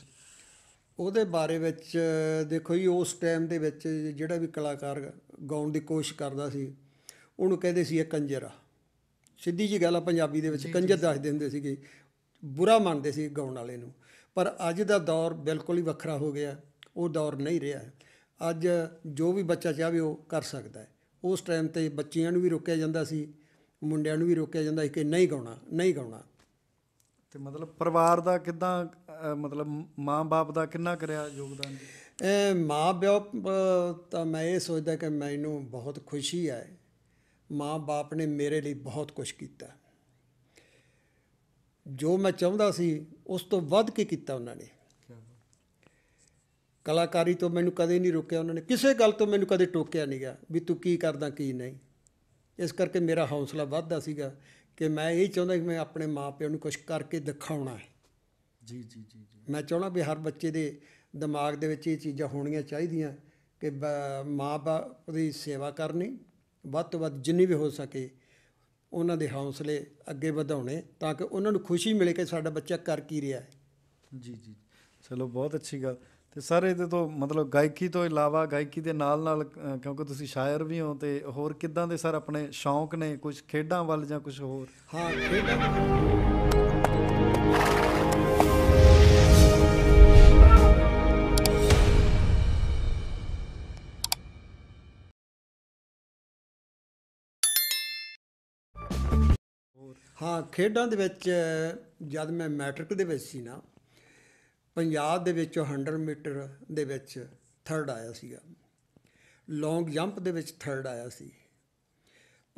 ਉਹਦੇ ਬਾਰੇ ਵਿੱਚ ਦੇਖੋ ਜੀ ਉਸ ਟਾਈਮ ਦੇ ਵਿੱਚ ਜਿਹੜਾ ਵੀ ਕਲਾਕਾਰ ਗਾਉਣ ਦੀ ਕੋਸ਼ਿਸ਼ ਕਰਦਾ ਸੀ ਉਹਨੂੰ ਕਹਿੰਦੇ ਸੀ ਇਹ ਕੰਜਰ ਆ ਸਿੱਧੀ ਜੀ ਗੱਲ ਆ ਪੰਜਾਬੀ ਦੇ ਵਿੱਚ ਕੰਜਰ ਦੱਸਦੇ ਹੁੰਦੇ ਸੀਗੇ ਬੁਰਾ ਮੰਨਦੇ ਸੀ ਗਾਉਣ ਵਾਲੇ ਨੂੰ ਪਰ ਅੱਜ ਦਾ ਦੌਰ ਬਿਲਕੁਲ ਹੀ ਵੱਖਰਾ ਹੋ ਗਿਆ ਉਹ ਦੌਰ ਨਹੀਂ ਰਿਹਾ ਅੱਜ ਜੋ ਵੀ ਬੱਚਾ ਚਾਹਵੇ ਉਹ ਕਰ ਸਕਦਾ ਹੈ ਉਸ ਟਾਈਮ ਤੇ ਬੱਚਿਆਂ ਨੂੰ ਵੀ ਰੋਕਿਆ ਜਾਂਦਾ ਸੀ ਮੁੰਡਿਆਂ ਨੂੰ ਵੀ ਰੋਕਿਆ ਜਾਂਦਾ ਸੀ ਕਿ ਨਹੀਂ ਗਾਉਣਾ ਨਹੀਂ ਗਾਉਣਾ ਤੇ ਮਤਲਬ ਪਰਿਵਾਰ ਦਾ ਕਿਦਾਂ ਮਤਲਬ ਮਾਂ-ਬਾਪ ਦਾ ਕਿੰਨਾ ਕਰਿਆ ਯੋਗਦਾਨ ਜੀ ਇਹ ਮਾਂ ਪਿਓ ਤਾਂ ਮੈਂ ਇਹ ਸੋਚਦਾ ਕਿ ਮੈਨੂੰ ਬਹੁਤ ਖੁਸ਼ੀ ਹੈ ਮਾਂ ਬਾਪ ਨੇ ਮੇਰੇ ਲਈ ਬਹੁਤ ਕੁਝ ਕੀਤਾ ਜੋ ਮੈਂ ਚਾਹੁੰਦਾ ਸੀ ਉਸ ਤੋਂ ਵੱਧ ਕੇ ਕੀਤਾ ਉਹਨਾਂ ਨੇ ਕਲਾਕਾਰੀ ਤੋਂ ਮੈਨੂੰ ਕਦੇ ਨਹੀਂ ਰੋਕਿਆ ਉਹਨਾਂ ਨੇ ਕਿਸੇ ਗੱਲ ਤੋਂ ਮੈਨੂੰ ਕਦੇ ਟੋਕਿਆ ਨਹੀਂਗਾ ਵੀ ਤੂੰ ਕੀ ਕਰਦਾ ਕੀ ਨਹੀਂ ਇਸ ਕਰਕੇ ਮੇਰਾ ਹੌਸਲਾ ਵੱਧਦਾ ਸੀਗਾ ਕਿ ਮੈਂ ਇਹ ਚਾਹੁੰਦਾ ਕਿ ਮੈਂ ਆਪਣੇ ਮਾਂ ਪਿਓ ਨੂੰ ਕੁਝ ਕਰਕੇ ਦਿਖਾਉਣਾ ਹੈ ਜੀ ਜੀ ਜੀ ਮੈਂ ਚਾਹਣਾ ਵੀ ਹਰ ਬੱਚੇ ਦੇ ਦਿਮਾਗ ਦੇ ਵਿੱਚ ਇਹ ਚੀਜ਼ਾਂ ਹੋਣੀਆਂ ਚਾਹੀਦੀਆਂ ਕਿ ਮਾਪੇ ਉਹਦੀ ਸੇਵਾ ਕਰਨੀ ਵੱਧ ਤੋਂ ਵੱਧ ਜਿੰਨੀ ਵੀ ਹੋ ਸਕੇ ਉਹਨਾਂ ਦੇ ਹੌਸਲੇ ਅੱਗੇ ਵਧਾਉਣੇ ਤਾਂ ਕਿ ਉਹਨਾਂ ਨੂੰ ਖੁਸ਼ੀ ਮਿਲੇ ਕਿ ਸਾਡਾ ਬੱਚਾ ਕਰ ਕੀ ਰਿਹਾ ਹੈ ਜੀ ਜੀ ਚਲੋ ਬਹੁਤ ਅੱਛੀ ਗੱਲ ਤੇ ਸਰ ਇਹਦੇ ਤੋਂ ਮਤਲਬ ਗਾਇਕੀ ਤੋਂ ਇਲਾਵਾ ਗਾਇਕੀ ਦੇ ਨਾਲ ਨਾਲ ਕਿਉਂਕਿ ਤੁਸੀਂ ਸ਼ਾਇਰ ਵੀ ਹੋ ਤੇ ਹੋਰ ਕਿਦਾਂ ਦੇ ਸਰ ਆਪਣੇ ਸ਼ੌਂਕ ਨੇ ਕੁਝ ਖੇਡਾਂ ਵੱਲ ਜਾਂ ਕੁਝ ਹੋਰ ਹਾਂ ਖੇਡਾਂ ਹਾਂ ਖੇਡਾਂ ਦੇ ਵਿੱਚ ਜਦ ਮੈਂ ਮੈਟ੍ਰਿਕ ਦੇ ਵਿੱਚ ਸੀ ਨਾ ਪੰਜਾਬ ਦੇ ਵਿੱਚ 100 ਮੀਟਰ ਦੇ ਵਿੱਚ 3rd ਆਇਆ ਸੀਗਾ ਲੌਂਗ ਜੰਪ ਦੇ ਵਿੱਚ 3rd ਆਇਆ ਸੀ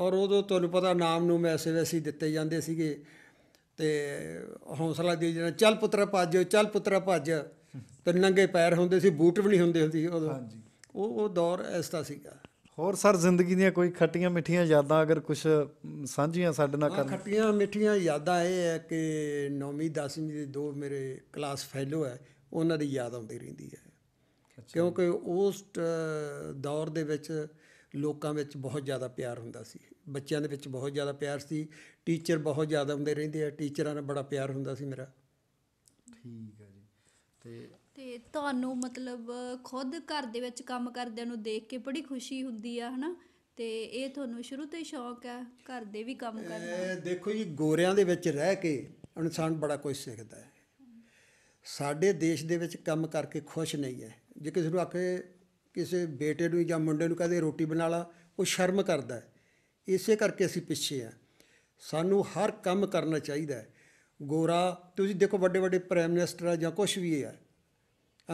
ਔਰ ਉਦੋਂ ਤੁਹਾਨੂੰ ਪਤਾ ਨਾਮ ਨੂੰ ਮੈਸੇਜ ਵੈਸੀ ਦਿੱਤੇ ਜਾਂਦੇ ਸੀਗੇ ਤੇ ਹੌਸਲਾ ਦੇ ਜਣਾ ਚੱਲ ਪੁੱਤਰਾ ਭੱਜ ਚੱਲ ਪੁੱਤਰਾ ਭੱਜ ਤੇ ਨੰਗੇ ਪੈਰ ਹੁੰਦੇ ਸੀ ਬੂਟ ਵੀ ਨਹੀਂ ਹੁੰਦੇ ਹੁੰਦੀ ਉਦੋਂ ਹਾਂਜੀ ਉਹ ਉਹ ਦੌਰ ਐਸਾ ਸੀਗਾ ਹੋਰ ਸਰ ਜ਼ਿੰਦਗੀ ਦੀਆਂ ਕੋਈ ਖੱਟੀਆਂ ਮਿੱਠੀਆਂ ਯਾਦਾਂ ਅਗਰ ਕੁਝ ਸਾਂਝੀਆਂ ਸਾਡੇ ਨਾਲ ਕਰਨ ਖੱਟੀਆਂ ਮਿੱਠੀਆਂ ਯਾਦਾਂ ਇਹ ਹੈ ਕਿ 9ਵੀਂ 10ਵੀਂ ਦੇ ਦੋ ਮੇਰੇ ਕਲਾਸ ਫੈਲੋ ਹੈ ਉਹਨਾਂ ਦੀ ਯਾਦ ਆਉਂਦੀ ਰਹਿੰਦੀ ਹੈ ਕਿਉਂਕਿ ਉਸ ਦੌਰ ਦੇ ਵਿੱਚ ਲੋਕਾਂ ਵਿੱਚ ਬਹੁਤ ਜ਼ਿਆਦਾ ਪਿਆਰ ਹੁੰਦਾ ਸੀ ਬੱਚਿਆਂ ਦੇ ਵਿੱਚ ਬਹੁਤ ਜ਼ਿਆਦਾ ਪਿਆਰ ਸੀ ਟੀਚਰ ਬਹੁਤ ਜ਼ਿਆਦਾ ਹੁੰਦੇ ਰਹਿੰਦੇ ਆ ਟੀਚਰਾਂ ਨਾਲ ਬੜਾ ਪਿਆਰ ਹੁੰਦਾ ਸੀ ਮੇਰਾ ਠੀਕ ਹੈ ਜੀ ਤੇ ਤੇ ਤੁਹਾਨੂੰ ਮਤਲਬ ਖੁਦ ਘਰ ਦੇ ਵਿੱਚ ਕੰਮ ਕਰਦਿਆਂ ਨੂੰ ਦੇਖ ਕੇ ਬੜੀ ਖੁਸ਼ੀ ਹੁੰਦੀ ਆ ਹਨਾ ਤੇ ਇਹ ਤੁਹਾਨੂੰ ਸ਼ੁਰੂ ਤੋਂ ਹੀ ਸ਼ੌਕ ਹੈ ਘਰ ਦੇ ਵੀ ਕੰਮ ਕਰਨਾ ਇਹ ਦੇਖੋ ਜੀ ਗੋਰਿਆਂ ਦੇ ਵਿੱਚ ਰਹਿ ਕੇ ਇਨਸਾਨ ਬੜਾ ਕੁਝ ਸਿੱਖਦਾ ਹੈ ਸਾਡੇ ਦੇਸ਼ ਦੇ ਵਿੱਚ ਕੰਮ ਕਰਕੇ ਖੁਸ਼ ਨਹੀਂ ਹੈ ਜੇ ਕਿਸੇ ਨੂੰ ਆਖੇ ਕਿਸੇ ਬੇਟੇ ਨੂੰ ਜਾਂ ਮੁੰਡੇ ਨੂੰ ਕਹਦੇ ਰੋਟੀ ਬਣਾ ਲਾ ਉਹ ਸ਼ਰਮ ਕਰਦਾ ਹੈ ਇਸੇ ਕਰਕੇ ਅਸੀਂ ਪਿੱਛੇ ਆ ਸਾਨੂੰ ਹਰ ਕੰਮ ਕਰਨਾ ਚਾਹੀਦਾ ਹੈ ਗੋਰਾ ਤੁਸੀਂ ਦੇਖੋ ਵੱਡੇ ਵੱਡੇ ਪ੍ਰਾਈਮ ਮਿਨਿਸਟਰ ਜਾਂ ਕੁਝ ਵੀ ਹੈ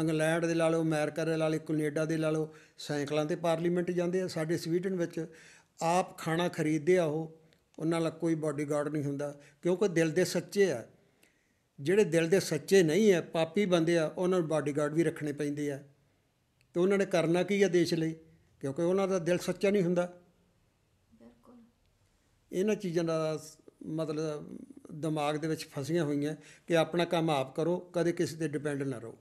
ਇੰਗਲੈਂਡ ਦੇ ਲਾ ਲਓ ਅਮਰੀਕਾ ਦੇ ਲਾ ਲਓ ਕੈਨੇਡਾ ਦੇ ਲਾ ਲਓ ਸਾਈਕਲਾਂ ਤੇ ਪਾਰਲੀਮੈਂਟ ਜਾਂਦੇ ਆ ਸਾਡੇ ਸਵੀਡਨ ਵਿੱਚ ਆਪ ਖਾਣਾ ਖਰੀਦਦੇ ਆ ਉਹ ਉਹਨਾਂ ਨਾਲ ਕੋਈ ਬਾਡੀਗਾਰਡ ਨਹੀਂ ਹੁੰਦਾ ਕਿਉਂਕਿ ਦਿਲ ਦੇ ਸੱਚੇ ਆ ਜਿਹੜੇ ਦਿਲ ਦੇ ਸੱਚੇ ਨਹੀਂ ਆ ਪਾਪੀ ਬੰਦੇ ਆ ਉਹਨਾਂ ਨੂੰ ਬਾਡੀਗਾਰਡ ਵੀ ਰੱਖਣੇ ਪੈਂਦੇ ਆ ਤੇ ਉਹਨਾਂ ਨੇ ਕਰਨਾ ਕੀ ਆ ਦੇਸ਼ ਲਈ ਕਿਉਂਕਿ ਉਹਨਾਂ ਦਾ ਦਿਲ ਸੱਚਾ ਨਹੀਂ ਹੁੰਦਾ ਬਿਲਕੁਲ ਇਹਨਾਂ ਚੀਜ਼ਾਂ ਦਾ ਮਤਲਬ ਦਿਮਾਗ ਦੇ ਵਿੱਚ ਫਸੀਆਂ ਹੋਈਆਂ ਕਿ ਆਪਣਾ ਕੰਮ ਆਪ ਕਰੋ ਕਦੇ ਕਿਸੇ ਤੇ ਡਿਪੈਂਡ ਨਾ ਰਹੋ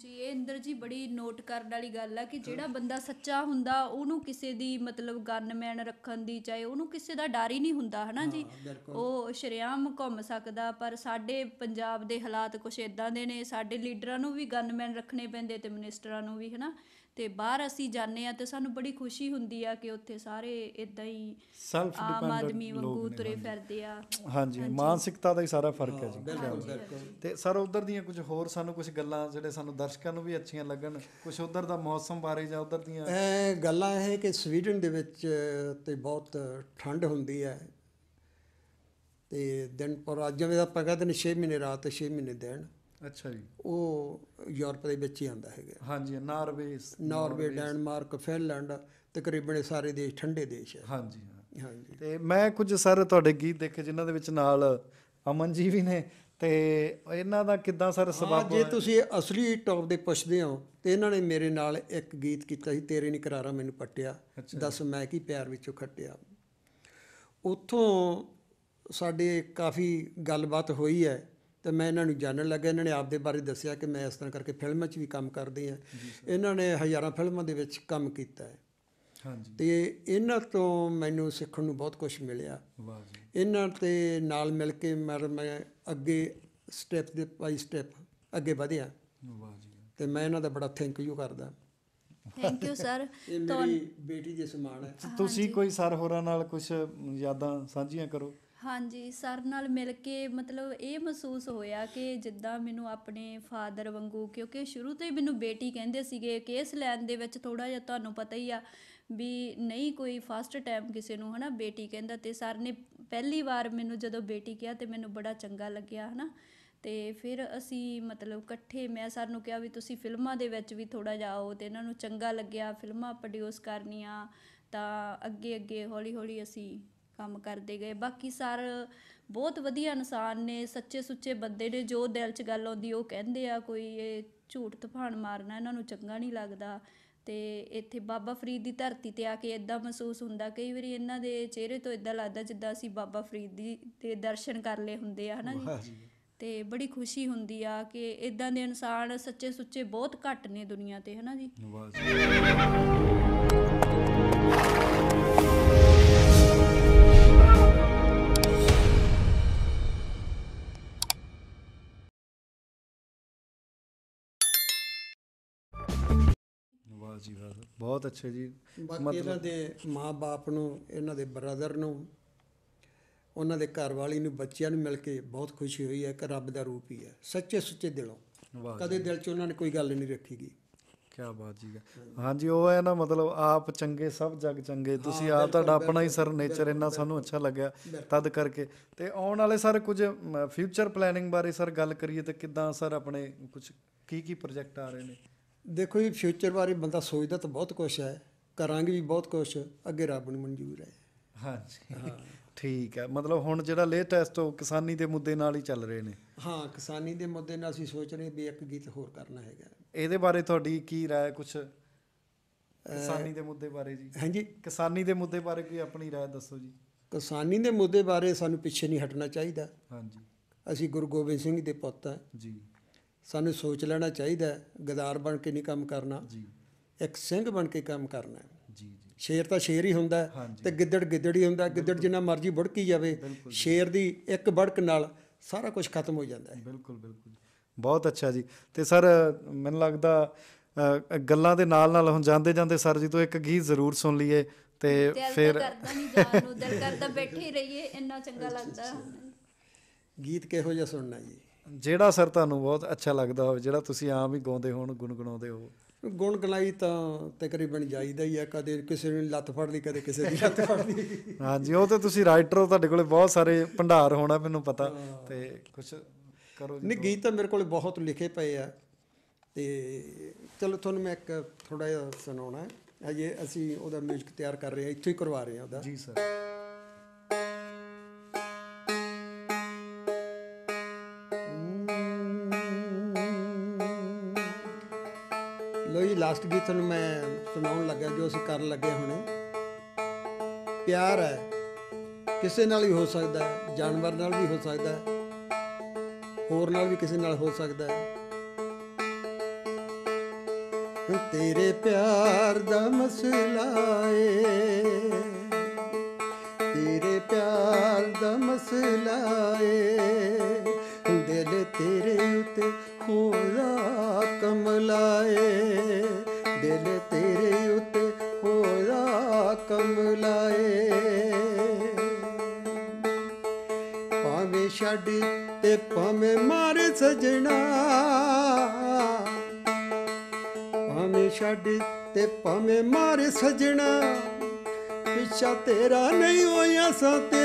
ਜੀ ਇਹ ਇੰਦਰ ਜੀ ਬੜੀ ਨੋਟ ਕਰਨ ਵਾਲੀ ਗੱਲ ਆ ਕਿ ਜਿਹੜਾ ਬੰਦਾ ਸੱਚਾ ਹੁੰਦਾ ਉਹਨੂੰ ਕਿਸੇ ਦੀ ਮਤਲਬ ਗਨਮੈਨ ਰੱਖਣ ਦੀ ਚਾਹੇ ਉਹਨੂੰ ਕਿਸੇ ਦਾ ਡਰ ਹੀ ਨਹੀਂ ਹੁੰਦਾ ਹਨਾ ਜੀ ਉਹ ਸ਼ਰਿਆਮ ਘੁੰਮ ਸਕਦਾ ਪਰ ਸਾਡੇ ਪੰਜਾਬ ਦੇ ਹਾਲਾਤ ਕੁਛ ਇਦਾਂ ਦੇ ਨੇ ਸਾਡੇ ਲੀਡਰਾਂ ਨੂੰ ਵੀ ਗਨਮੈਨ ਰੱਖਣੇ ਪੈਂਦੇ ਤੇ ਮਿਨਿਸਟਰਾਂ ਨੂੰ ਵੀ ਹਨਾ ਤੇ ਬਾਹਰ ਅਸੀਂ ਜਾਂਦੇ ਆ ਤੇ ਸਾਨੂੰ ਬੜੀ ਖੁਸ਼ੀ ਹੁੰਦੀ ਆ ਕਿ ਉੱਥੇ ਸਾਰੇ ਇਦਾਂ ਹੀ ਸੈਲਫ ਆਮ ਆਦਮੀ ਵਾਂਗੂ ਤੁਰੇ ਫਿਰਦੇ ਆ ਹਾਂਜੀ ਮਾਨਸਿਕਤਾ ਦਾ ਹੀ ਸਾਰਾ ਫਰਕ ਹੈ ਜੀ ਤੇ ਸਰ ਉਧਰ ਦੀਆਂ ਕੁਝ ਹੋਰ ਸਾਨੂੰ ਕੁਝ ਗੱਲਾਂ ਜਿਹੜੇ ਸਾਨੂੰ ਦਰਸ਼ਕਾਂ ਨੂੰ ਵੀ ਅੱਛੀਆਂ ਲੱਗਣ ਕੁਝ ਉਧਰ ਦਾ ਮੌਸਮ ਬਾਰੇ ਜਾਂ ਉਧਰ ਦੀਆਂ ਐ ਗੱਲਾਂ ਇਹ ਕਿ ਸਵੀਡਨ ਦੇ ਵਿੱਚ ਤੇ ਬਹੁਤ ਠੰਡ ਹੁੰਦੀ ਹੈ ਤੇ ਦਿਨ ਪਰ ਅੱਜ ਜਿਵੇਂ ਆਪਾਂ ਕਹਿੰਦੇ ਨੇ 6 ਮਹੀਨੇ ਰਾਤ ਤੇ 6 ਮਹੀਨੇ ਦਿਨ ਅੱਛਾ ਜੀ ਉਹ ਯੂਰਪ ਦੇ ਵਿੱਚ ਹੀ ਆਂਦਾ ਹੈਗਾ ਹਾਂਜੀ ਨਾਰਵੇ ਨਾਰਵੇ ਡੈਨਮਾਰਕ ਫਿਨਲੈਂਡ ਤਕਰੀਬਨ ਸਾਰੇ ਦੇਸ਼ ਠੰਡੇ ਦੇਸ਼ ਹੈ ਹਾਂਜੀ ਹਾਂਜੀ ਤੇ ਮੈਂ ਕੁਝ ਸਰ ਤੁਹਾਡੇ ਗੀਤ ਦੇਖੇ ਜਿਨ੍ਹਾਂ ਦੇ ਵਿੱਚ ਨਾਲ ਅਮਨ ਜੀ ਵੀ ਨੇ ਤੇ ਇਹਨਾਂ ਦਾ ਕਿੱਦਾਂ ਸਰ ਸਬਬ ਜੇ ਤੁਸੀਂ ਅਸਲੀ ਟੌਪ ਦੇ ਪੁੱਛਦੇ ਹੋ ਤੇ ਇਹਨਾਂ ਨੇ ਮੇਰੇ ਨਾਲ ਇੱਕ ਗੀਤ ਕੀਤਾ ਸੀ ਤੇਰੇ ਨਹੀਂ ਕਰਾਰਾ ਮੈਨੂੰ ਪਟਿਆ ਦੱਸ ਮੈਂ ਕੀ ਪਿਆਰ ਵਿੱਚੋਂ ਖੱਟਿਆ ਉੱਥੋਂ ਸਾਡੇ ਕਾਫੀ ਗੱਲਬਾਤ ਹੋਈ ਹੈ ਤੇ ਮੈਂ ਇਹਨਾਂ ਨੂੰ ਜਾਣਨ ਲੱਗਾ ਇਹਨਾਂ ਨੇ ਆਪਦੇ ਬਾਰੇ ਦੱਸਿਆ ਕਿ ਮੈਂ ਇਸ ਤਰ੍ਹਾਂ ਕਰਕੇ ਫਿਲਮਾਂ 'ਚ ਵੀ ਕੰਮ ਕਰਦੇ ਆ ਇਹਨਾਂ ਨੇ ਹਜ਼ਾਰਾਂ ਫਿਲਮਾਂ ਦੇ ਵਿੱਚ ਕੰਮ ਕੀਤਾ ਹੈ ਹਾਂਜੀ ਤੇ ਇਹਨਾਂ ਤੋਂ ਮੈਨੂੰ ਸਿੱਖਣ ਨੂੰ ਬਹੁਤ ਕੁਝ ਮਿਲਿਆ ਵਾਹ ਜੀ ਇਹਨਾਂ ਤੇ ਨਾਲ ਮਿਲ ਕੇ ਮੈਂ ਅੱਗੇ ਸਟੈਪ ਦੇ ਬਾਈ ਸਟੈਪ ਅੱਗੇ ਵਧਿਆ ਵਾਹ ਜੀ ਤੇ ਮੈਂ ਇਹਨਾਂ ਦਾ ਬੜਾ ਥੈਂਕ ਯੂ ਕਰਦਾ ਥੈਂਕ ਯੂ ਸਰ ਤੁਹਾਡੀ ਬੇਟੀ ਦੇ ਸਮਾਨ ਹੈ ਤੁਸੀਂ ਕੋਈ ਸਰ ਹੋਰਾਂ ਨਾਲ ਕੁਝ ਯਾਦਾਂ ਸਾਂਝੀਆਂ ਕਰੋ ਹਾਂਜੀ ਸਰ ਨਾਲ ਮਿਲ ਕੇ ਮਤਲਬ ਇਹ ਮਹਿਸੂਸ ਹੋਇਆ ਕਿ ਜਿੱਦਾਂ ਮੈਨੂੰ ਆਪਣੇ ਫਾਦਰ ਵਾਂਗੂ ਕਿਉਂਕਿ ਸ਼ੁਰੂ ਤੋਂ ਹੀ ਮੈਨੂੰ ਬੇਟੀ ਕਹਿੰਦੇ ਸੀਗੇ ਕਿ ਇਸ ਦੇ ਵਿੱਚ ਥੋੜਾ ਜਿਹਾ ਤੁਹਾਨੂੰ ਪਤਾ ਹੀ ਆ ਵੀ ਨਹੀਂ ਕੋਈ ਫਸਟ ਟਾਈਮ ਕਿਸੇ ਨੂੰ ਹਨਾ ਬੇਟੀ ਕਹਿੰਦਾ ਤੇ ਸਰ ਨੇ ਪਹਿਲੀ ਵਾਰ ਮੈਨੂੰ ਜਦੋਂ ਬੇਟੀ ਕਿਹਾ ਤੇ ਮੈਨੂੰ ਬੜਾ ਚੰਗਾ ਲੱਗਿਆ ਹਨਾ ਤੇ ਫਿਰ ਅਸੀਂ ਮਤਲਬ ਇਕੱਠੇ ਮੈਂ ਸਰ ਨੂੰ ਕਿਹਾ ਵੀ ਤੁਸੀਂ ਫਿਲਮਾਂ ਦੇ ਵਿੱਚ ਵੀ ਥੋੜਾ ਜਾਓ ਤੇ ਇਹਨਾਂ ਨੂੰ ਚੰਗਾ ਲੱਗਿਆ ਫਿਲਮਾਂ ਪ੍ਰੋਡਿਊਸ ਕਰਨੀਆਂ ਤਾਂ ਅੱਗੇ ਅੱਗੇ ਹੌਲੀ ਹੌਲੀ ਅਸੀਂ ਕੰਮ ਕਰਦੇ ਗਏ ਬਾਕੀ ਸਰ ਬਹੁਤ ਵਧੀਆ ਇਨਸਾਨ ਨੇ ਸੱਚੇ ਸੁੱਚੇ ਬੰਦੇ ਨੇ ਜੋ ਦਿਲ 'ਚ ਗੱਲ ਆਉਂਦੀ ਉਹ ਕਹਿੰਦੇ ਆ ਕੋਈ ਇਹ ਝੂਠ ਤਫਾਨ ਮਾਰਨਾ ਇਹਨਾਂ ਨੂੰ ਚੰਗਾ ਨਹੀਂ ਲੱਗਦਾ ਤੇ ਇੱਥੇ ਬਾਬਾ ਫਰੀਦ ਦੀ ਧਰਤੀ ਤੇ ਆ ਕੇ ਇਦਾਂ ਮਹਿਸੂਸ ਹੁੰਦਾ ਕਈ ਵਾਰੀ ਇਹਨਾਂ ਦੇ ਚਿਹਰੇ ਤੋਂ ਇਦਾਂ ਲੱਗਦਾ ਜਿੱਦਾਂ ਅਸੀਂ ਬਾਬਾ ਫਰੀਦ ਦੀ ਤੇ ਦਰਸ਼ਨ ਕਰ ਲਏ ਹੁੰਦੇ ਆ ਹਨਾ ਜੀ ਤੇ ਬੜੀ ਖੁਸ਼ੀ ਹੁੰਦੀ ਆ ਕਿ ਇਦਾਂ ਦੇ ਇਨਸਾਨ ਸੱਚੇ ਸੁੱਚੇ ਬਹੁਤ ਘੱਟ ਨੇ ਦੁਨੀਆ ਤੇ ਹਨਾ ਜੀ ਬਸ ਜੀ ਬਸ ਬਹੁਤ ਅੱਛੇ ਜੀ ਬਾਕੀ ਇਹਨਾਂ ਦੇ ਮਾਪੇ ਨੂੰ ਇਹਨਾਂ ਦੇ ਬ੍ਰਦਰ ਨੂੰ ਉਹਨਾਂ ਦੇ ਘਰ ਵਾਲੀ ਨੂੰ ਬੱਚਿਆਂ ਨੂੰ ਮਿਲ ਕੇ ਬਹੁਤ ਖੁਸ਼ੀ ਹੋਈ ਹੈ ਕਿ ਰੱਬ ਦਾ ਰੂਪ ਹੀ ਹੈ ਸੱਚੇ ਸੁੱਚੇ ਦਿਲੋਂ ਕਦੇ ਦਿਲ 'ਚ ਉਹਨਾਂ ਨੇ ਕੋਈ ਗੱਲ ਨਹੀਂ ਰੱਖੀਗੀ ਕਿਆ ਬਾਤ ਜੀ ਹਾਂਜੀ ਉਹ ਹੈ ਨਾ ਮਤਲਬ ਆਪ ਚੰਗੇ ਸਭ ਜਗ ਚੰਗੇ ਤੁਸੀਂ ਆ ਤੁਹਾਡਾ ਆਪਣਾ ਹੀ ਸਰ ਨੇਚਰ ਇੰਨਾ ਸਾਨੂੰ ਅੱਛਾ ਲੱਗਿਆ ਤਦ ਕਰਕੇ ਤੇ ਆਉਣ ਵਾਲੇ ਸਰ ਕੁਝ ਫਿਊਚਰ ਪਲੈਨਿੰਗ ਬਾਰੇ ਸਰ ਗੱਲ ਕਰੀਏ ਤਾਂ ਕਿਦਾਂ ਸਰ ਆਪਣੇ ਕੁਝ ਕੀ ਕੀ ਪ੍ਰੋਜੈਕਟ ਆ ਰਹੇ ਨੇ ਦੇਖੋ ਜੀ ਫਿਊਚਰ ਬਾਰੇ ਬੰਦਾ ਸੋਚਦਾ ਤਾਂ ਬਹੁਤ ਕੁਝ ਹੈ ਕਰਾਂਗੇ ਵੀ ਬਹੁਤ ਕੁਝ ਅੱਗੇ ਰੱਬ ਨੂੰ ਮਨਜ਼ੂਰ ਹੈ ਹਾਂਜੀ ਠੀਕ ਹੈ ਮਤਲਬ ਹੁਣ ਜਿਹੜਾ ਲੇਟੈਸਟ ਉਹ ਕਿਸਾਨੀ ਦੇ ਮੁੱਦੇ ਨਾਲ ਹੀ ਚੱਲ ਰਹੇ ਨੇ ਹਾਂ ਕਿਸਾਨੀ ਦੇ ਮੁੱਦੇ ਨਾਲ ਅਸੀਂ ਸੋਚ ਰਹੇ ਵੀ ਇੱਕ ਗੀਤ ਹੋਰ ਕਰਨਾ ਹੈਗਾ ਇਹਦੇ ਬਾਰੇ ਤੁਹਾਡੀ ਕੀ رائے ਕੁਝ ਕਿਸਾਨੀ ਦੇ ਮੁੱਦੇ ਬਾਰੇ ਜੀ ਹਾਂਜੀ ਕਿਸਾਨੀ ਦੇ ਮੁੱਦੇ ਬਾਰੇ ਕੋਈ ਆਪਣੀ رائے ਦੱਸੋ ਜੀ ਕਿਸਾਨੀ ਦੇ ਮੁੱਦੇ ਬਾਰੇ ਸਾਨੂੰ ਪਿੱਛੇ ਨਹੀਂ ਹਟਣਾ ਚਾਹੀਦਾ ਹਾਂਜੀ ਅਸੀਂ ਗੁਰੂ ਗੋਬਿੰਦ ਸਿੰਘ ਦੇ ਪੁੱਤ ਹਾਂ ਜੀ ਸਾਨੂੰ ਸੋਚ ਲੈਣਾ ਚਾਹੀਦਾ ਗਦਾਰ ਬਣ ਕੇ ਨਹੀਂ ਕੰਮ ਕਰਨਾ ਜੀ ਇੱਕ ਸਿੰਘ ਬਣ ਕੇ ਕੰਮ ਕਰਨਾ ਹੈ ਜੀ ਜੀ ਸ਼ੇਰ ਤਾਂ ਸ਼ੇਰ ਹੀ ਹੁੰਦਾ ਤੇ ਗਿੱਦੜ ਗਿੱਦੜ ਹੀ ਹੁੰਦਾ ਗਿੱਦੜ ਜਿੰਨਾ ਮਰਜ਼ੀ ਬੜਕੀ ਜਾਵੇ ਸ਼ੇਰ ਦੀ ਇੱਕ ਬੜਕ ਨਾਲ ਸਾਰਾ ਕੁਝ ਖਤਮ ਹੋ ਜਾਂਦਾ ਹੈ ਬਿਲਕੁਲ ਬਿਲਕੁਲ ਬਹੁਤ ਅੱਛਾ ਜੀ ਤੇ ਸਰ ਮੈਨੂੰ ਲੱਗਦਾ ਗੱਲਾਂ ਦੇ ਨਾਲ ਨਾਲ ਹੁਣ ਜਾਂਦੇ ਜਾਂਦੇ ਸਰ ਜੀ ਤੋਂ ਇੱਕ ਗੀਤ ਜ਼ਰੂਰ ਸੁਣ ਲਈਏ ਤੇ ਫਿਰ ਕਰਦਾ ਨਹੀਂ ਜਾਣ ਨੂੰ ਦਿਲ ਕਰਦਾ ਬੈਠੇ ਰਹੀਏ ਇੰਨਾ ਚੰਗਾ ਲੱਗਦਾ ਗੀਤ ਕਿਹੋ ਜਿਹਾ ਸੁਣਨਾ ਜੀ ਜਿਹੜਾ ਸਰ ਤੁਹਾਨੂੰ ਬਹੁਤ ਅੱਛਾ ਲੱਗਦਾ ਹੋਵੇ ਜਿਹੜਾ ਤੁਸੀਂ ਆਮ ਹੀ ਗਾਉਂਦੇ ਹੋਣ ਗੁੰਗਣਾਉਂਦੇ ਹੋ ਗੁਣ ਗਲਾਈ ਤਾਂ ਤਕਰੀਬਨ ਜਾਈਦਾ ਹੀ ਆ ਕਦੇ ਕਿਸੇ ਨੂੰ ਲੱਤ ਫੜ ਲਈ ਕਦੇ ਕਿਸੇ ਦੀ ਲੱਤ ਫੜ ਲਈ ਹਾਂਜੀ ਉਹ ਤਾਂ ਤੁਸੀਂ ਰਾਈਟਰ ਹੋ ਤੁਹਾਡੇ ਕੋਲੇ ਬਹੁਤ ਸਾਰੇ ਭੰਡਾਰ ਹੋਣਾ ਮੈਨੂੰ ਪਤਾ ਤੇ ਕੁਝ ਕਰੋ ਜੀ ਨਹੀਂ ਗੀਤ ਤਾਂ ਮੇਰੇ ਕੋਲੇ ਬਹੁਤ ਲਿਖੇ ਪਏ ਆ ਤੇ ਚਲੋ ਤੁਹਾਨੂੰ ਮੈਂ ਇੱਕ ਥੋੜਾ ਜਿਹਾ ਸੁਣਾਉਣਾ ਹੈ ਅਜੇ ਅਸੀਂ ਉਹਦਾ ਮਿਊਜ਼ਿਕ ਤਿਆਰ ਕਰ ਰਹੇ ਹਾਂ ਇੱਥੇ ਹੀ ਕਰਵਾ ਰਹੇ ਹਾਂ ਉਹਦਾ ਜੀ ਸਰ ਲਾਸਟ ਗੀਤ ਨੂੰ ਮੈਂ ਸੁਣਾਉਣ ਲੱਗਾ ਜੋ ਅਸੀਂ ਕਰਨ ਲੱਗੇ ਹੁਣੇ ਪਿਆਰ ਹੈ ਕਿਸੇ ਨਾਲ ਵੀ ਹੋ ਸਕਦਾ ਹੈ ਜਾਨਵਰ ਨਾਲ ਵੀ ਹੋ ਸਕਦਾ ਹੈ ਹੋਰ ਨਾਲ ਵੀ ਕਿਸੇ ਨਾਲ ਹੋ ਸਕਦਾ ਹੈ ਤੇਰੇ ਪਿਆਰ ਦਾ ਮਸਲਾ ਏ ਤੇਰੇ ਪਿਆਰ ਦਾ ਮਸਲਾ ਭਾਵੇਂ ਛੱਡ ਤੇ ਭਾਵੇਂ ਮਾਰ ਸਜਣਾ ਭਾਵੇਂ ਛੱਡ ਤੇ ਭਾਵੇਂ ਮਾਰ ਸਜਣਾ ਪਿੱਛਾ ਤੇਰਾ ਨਹੀਂ ਹੋਇਆ ਸਾ ਤੇ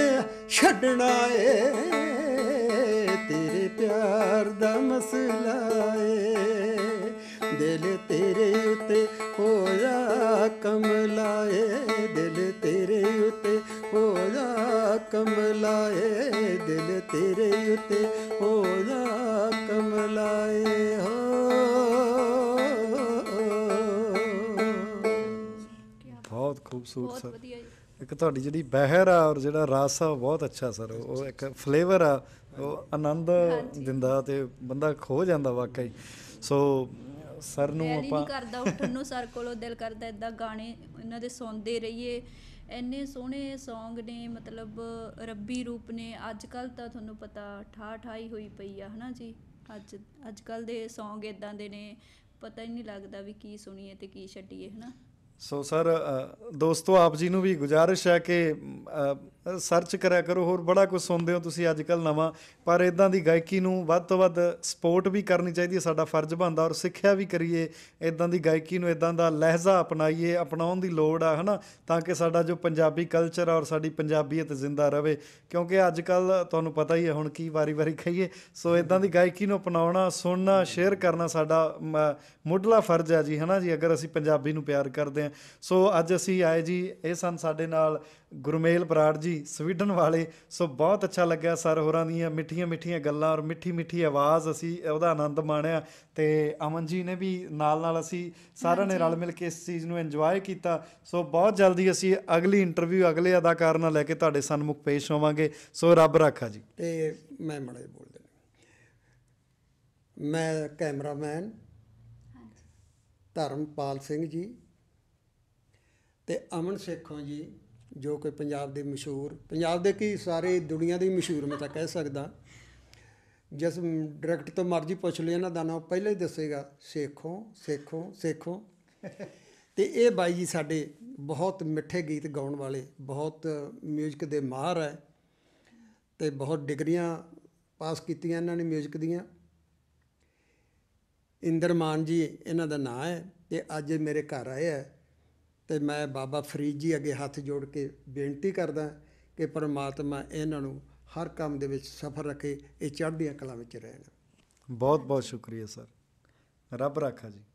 ਛੱਡਣਾ ਏ ਤੇਰੇ ਪਿਆਰ ਦਾ ਮਸਲਾ ਏ ਦਿਲ ਤੇਰੇ ਉਤੇ ਹੋਇਆ ਕਮਲਾ ਏ ਦਿਲ ਤੇਰੇ ਉਤੇ ਹੋਇਆ ਕਮਲਾਏ ਦਿਲ ਤੇਰੇ ਉਤੇ ਹੋਦਾ ਕਮਲਾਏ ਹੋ ਬਹੁਤ ਖੂਬਸੂਰਤ ਸਰ ਇੱਕ ਤੁਹਾਡੀ ਜਿਹੜੀ ਬਹਿਰ ਆ ਔਰ ਜਿਹੜਾ ਰਸ ਆ ਬਹੁਤ ਅੱਛਾ ਸਰ ਉਹ ਇੱਕ ਫਲੇਵਰ ਆ ਉਹ ਆਨੰਦ ਦਿੰਦਾ ਤੇ ਬੰਦਾ ਖੋ ਜਾਂਦਾ ਵਾਕਈ ਸੋ ਸਰ ਨੂੰ ਆਪਾਂ ਨਹੀਂ ਕਰਦਾ ਉੱਠਣ ਨੂੰ ਸਰ ਕੋਲੋਂ ਦਿਲ ਕਰਦਾ ਇਦਾਂ ਗਾਣੇ ਇਹਨਾਂ ਦੇ ਸੁਣਦੇ ਰਹੀਏ ਇੰਨੇ ਸੋਹਣੇ Song ਨੇ ਮਤਲਬ ਰੱਬੀ ਰੂਪ ਨੇ ਅੱਜ ਕੱਲ ਤਾਂ ਤੁਹਾਨੂੰ ਪਤਾ ਠਾ ਠਾਈ ਹੋਈ ਪਈ ਆ ਹਨਾ ਜੀ ਅੱਜ ਅੱਜ ਕੱਲ ਦੇ Song ਇਦਾਂ ਦੇ ਨੇ ਪਤਾ ਹੀ ਨਹੀਂ ਲੱਗਦਾ ਵੀ ਕੀ ਸੁਣੀਏ ਤੇ ਕੀ ਛੱਡੀਏ ਹਨਾ ਸੋ ਸਰ ਦੋਸਤੋ ਆਪ ਜੀ ਨੂੰ ਵੀ ਗੁਜਾਰਿਸ਼ ਹੈ ਕਿ ਸਰਚ ਕਰਿਆ ਕਰੋ ਹੋਰ ਬੜਾ ਕੁਝ ਸੁਣਦੇ ਹੋ ਤੁਸੀਂ ਅੱਜ ਕੱਲ ਨਵਾਂ ਪਰ ਇਦਾਂ ਦੀ ਗਾਇਕੀ ਨੂੰ ਵੱਧ ਤੋਂ ਵੱਧ ਸਪੋਰਟ ਵੀ ਕਰਨੀ ਚਾਹੀਦੀ ਹੈ ਸਾਡਾ ਫਰਜ਼ ਬਣਦਾ ਔਰ ਸਿੱਖਿਆ ਵੀ ਕਰੀਏ ਇਦਾਂ ਦੀ ਗਾਇਕੀ ਨੂੰ ਇਦਾਂ ਦਾ ਲਹਿਜ਼ਾ ਅਪਣਾਈਏ ਅਪਣਾਉਣ ਦੀ ਲੋੜ ਆ ਹਨਾ ਤਾਂ ਕਿ ਸਾਡਾ ਜੋ ਪੰਜਾਬੀ ਕਲਚਰ ਔਰ ਸਾਡੀ ਪੰਜਾਬੀਅਤ ਜ਼ਿੰਦਾ ਰਹੇ ਕਿਉਂਕਿ ਅੱਜ ਕੱਲ ਤੁਹਾਨੂੰ ਪਤਾ ਹੀ ਹੈ ਹੁਣ ਕੀ ਵਾਰੀ-ਵਾਰੀ ਕਹੀਏ ਸੋ ਇਦਾਂ ਦੀ ਗਾਇਕੀ ਨੂੰ ਅਪਣਾਉਣਾ ਸੁਣਨਾ ਸ਼ੇਅਰ ਕਰਨਾ ਸਾਡਾ ਮੁੱਢਲਾ ਫਰਜ਼ ਹੈ ਜੀ ਹਨਾ ਜੀ ਅਗਰ ਅਸੀਂ ਪੰਜਾਬੀ ਨੂੰ ਪਿਆਰ ਕਰਦੇ ਆ ਸੋ ਅੱਜ ਅਸੀਂ ਆਏ ਜੀ ਇਹ ਸਨ ਸਾਡੇ ਨਾਲ ਗੁਰਮੇਲ ਬਰਾੜ ਜੀ ਸਵੀਡਨ ਵਾਲੇ ਸੋ ਬਹੁਤ ਅੱਛਾ ਲੱਗਿਆ ਸਰ ਹੋਰਾਂ ਦੀਆਂ ਮਿੱਠੀਆਂ ਮਿੱਠੀਆਂ ਗੱਲਾਂ ਔਰ ਮਿੱਠੀ ਮਿੱਠੀ ਆਵਾਜ਼ ਅਸੀਂ ਉਹਦਾ ਆਨੰਦ ਮਾਣਿਆ ਤੇ ਅਮਨ ਜੀ ਨੇ ਵੀ ਨਾਲ ਨਾਲ ਅਸੀਂ ਸਾਰਿਆਂ ਨੇ ਰਲ ਮਿਲ ਕੇ ਇਸ ਚੀਜ਼ ਨੂੰ ਇੰਜੋਏ ਕੀਤਾ ਸੋ ਬਹੁਤ ਜਲਦੀ ਅਸੀਂ ਅਗਲੀ ਇੰਟਰਵਿਊ ਅਗਲੇ ਅਦਾਕਾਰ ਨਾਲ ਲੈ ਕੇ ਤੁਹਾਡੇ ਸਨਮੁਖ ਪੇਸ਼ ਹੋਵਾਂਗੇ ਸੋ ਰੱਬ ਰੱਖਾ ਜੀ ਤੇ ਮੈਂ ਮੜੇ ਬੋਲ ਮੈਂ ਕੈਮਰਾਮੈਨ ਧਰਮਪਾਲ ਸਿੰਘ ਜੀ ਤੇ ਅਮਨ ਸੇਖੋਂ ਜੀ ਜੋ ਕਿ ਪੰਜਾਬ ਦੇ ਮਸ਼ਹੂਰ ਪੰਜਾਬ ਦੇ ਕੀ ਸਾਰੇ ਦੁਨੀਆ ਦੇ ਮਸ਼ਹੂਰ ਮੈਂ ਤਾਂ ਕਹਿ ਸਕਦਾ ਜਿਸ ਡਾਇਰੈਕਟ ਤੋਂ ਮਰਜ਼ੀ ਪੁੱਛ ਲਿਆ ਇਹਨਾਂ ਦਾ ਨਾਮ ਪਹਿਲਾਂ ਹੀ ਦੱਸੇਗਾ ਸੇਖੋਂ ਸੇਖੋਂ ਸੇਖੋਂ ਤੇ ਇਹ ਬਾਈ ਜੀ ਸਾਡੇ ਬਹੁਤ ਮਿੱਠੇ ਗੀਤ ਗਾਉਣ ਵਾਲੇ ਬਹੁਤ 뮤직 ਦੇ ਮਾਹਰ ਹੈ ਤੇ ਬਹੁਤ ਡਿਗਰੀਆਂ ਪਾਸ ਕੀਤੀਆਂ ਇਹਨਾਂ ਨੇ 뮤직 ਦੀਆਂ ਇੰਦਰਮਾਨ ਜੀ ਇਹਨਾਂ ਦਾ ਨਾਮ ਹੈ ਤੇ ਅੱਜ ਮੇਰੇ ਘਰ ਆਏ ਹੈ ਤੇ ਮੈਂ ਬਾਬਾ ਫਰੀਦ ਜੀ ਅੱਗੇ ਹੱਥ ਜੋੜ ਕੇ ਬੇਨਤੀ ਕਰਦਾ ਕਿ ਪਰਮਾਤਮਾ ਇਹਨਾਂ ਨੂੰ ਹਰ ਕੰਮ ਦੇ ਵਿੱਚ ਸਫਲ ਰੱਖੇ ਇਹ ਚੜ੍ਹਦੀਆਂ ਕਲਾ ਵਿੱਚ ਰਹਿਣ ਬਹੁਤ ਬਹੁਤ ਸ਼ੁਕਰੀਆ ਸਰ ਰੱਬ ਰਾਖਾ ਜੀ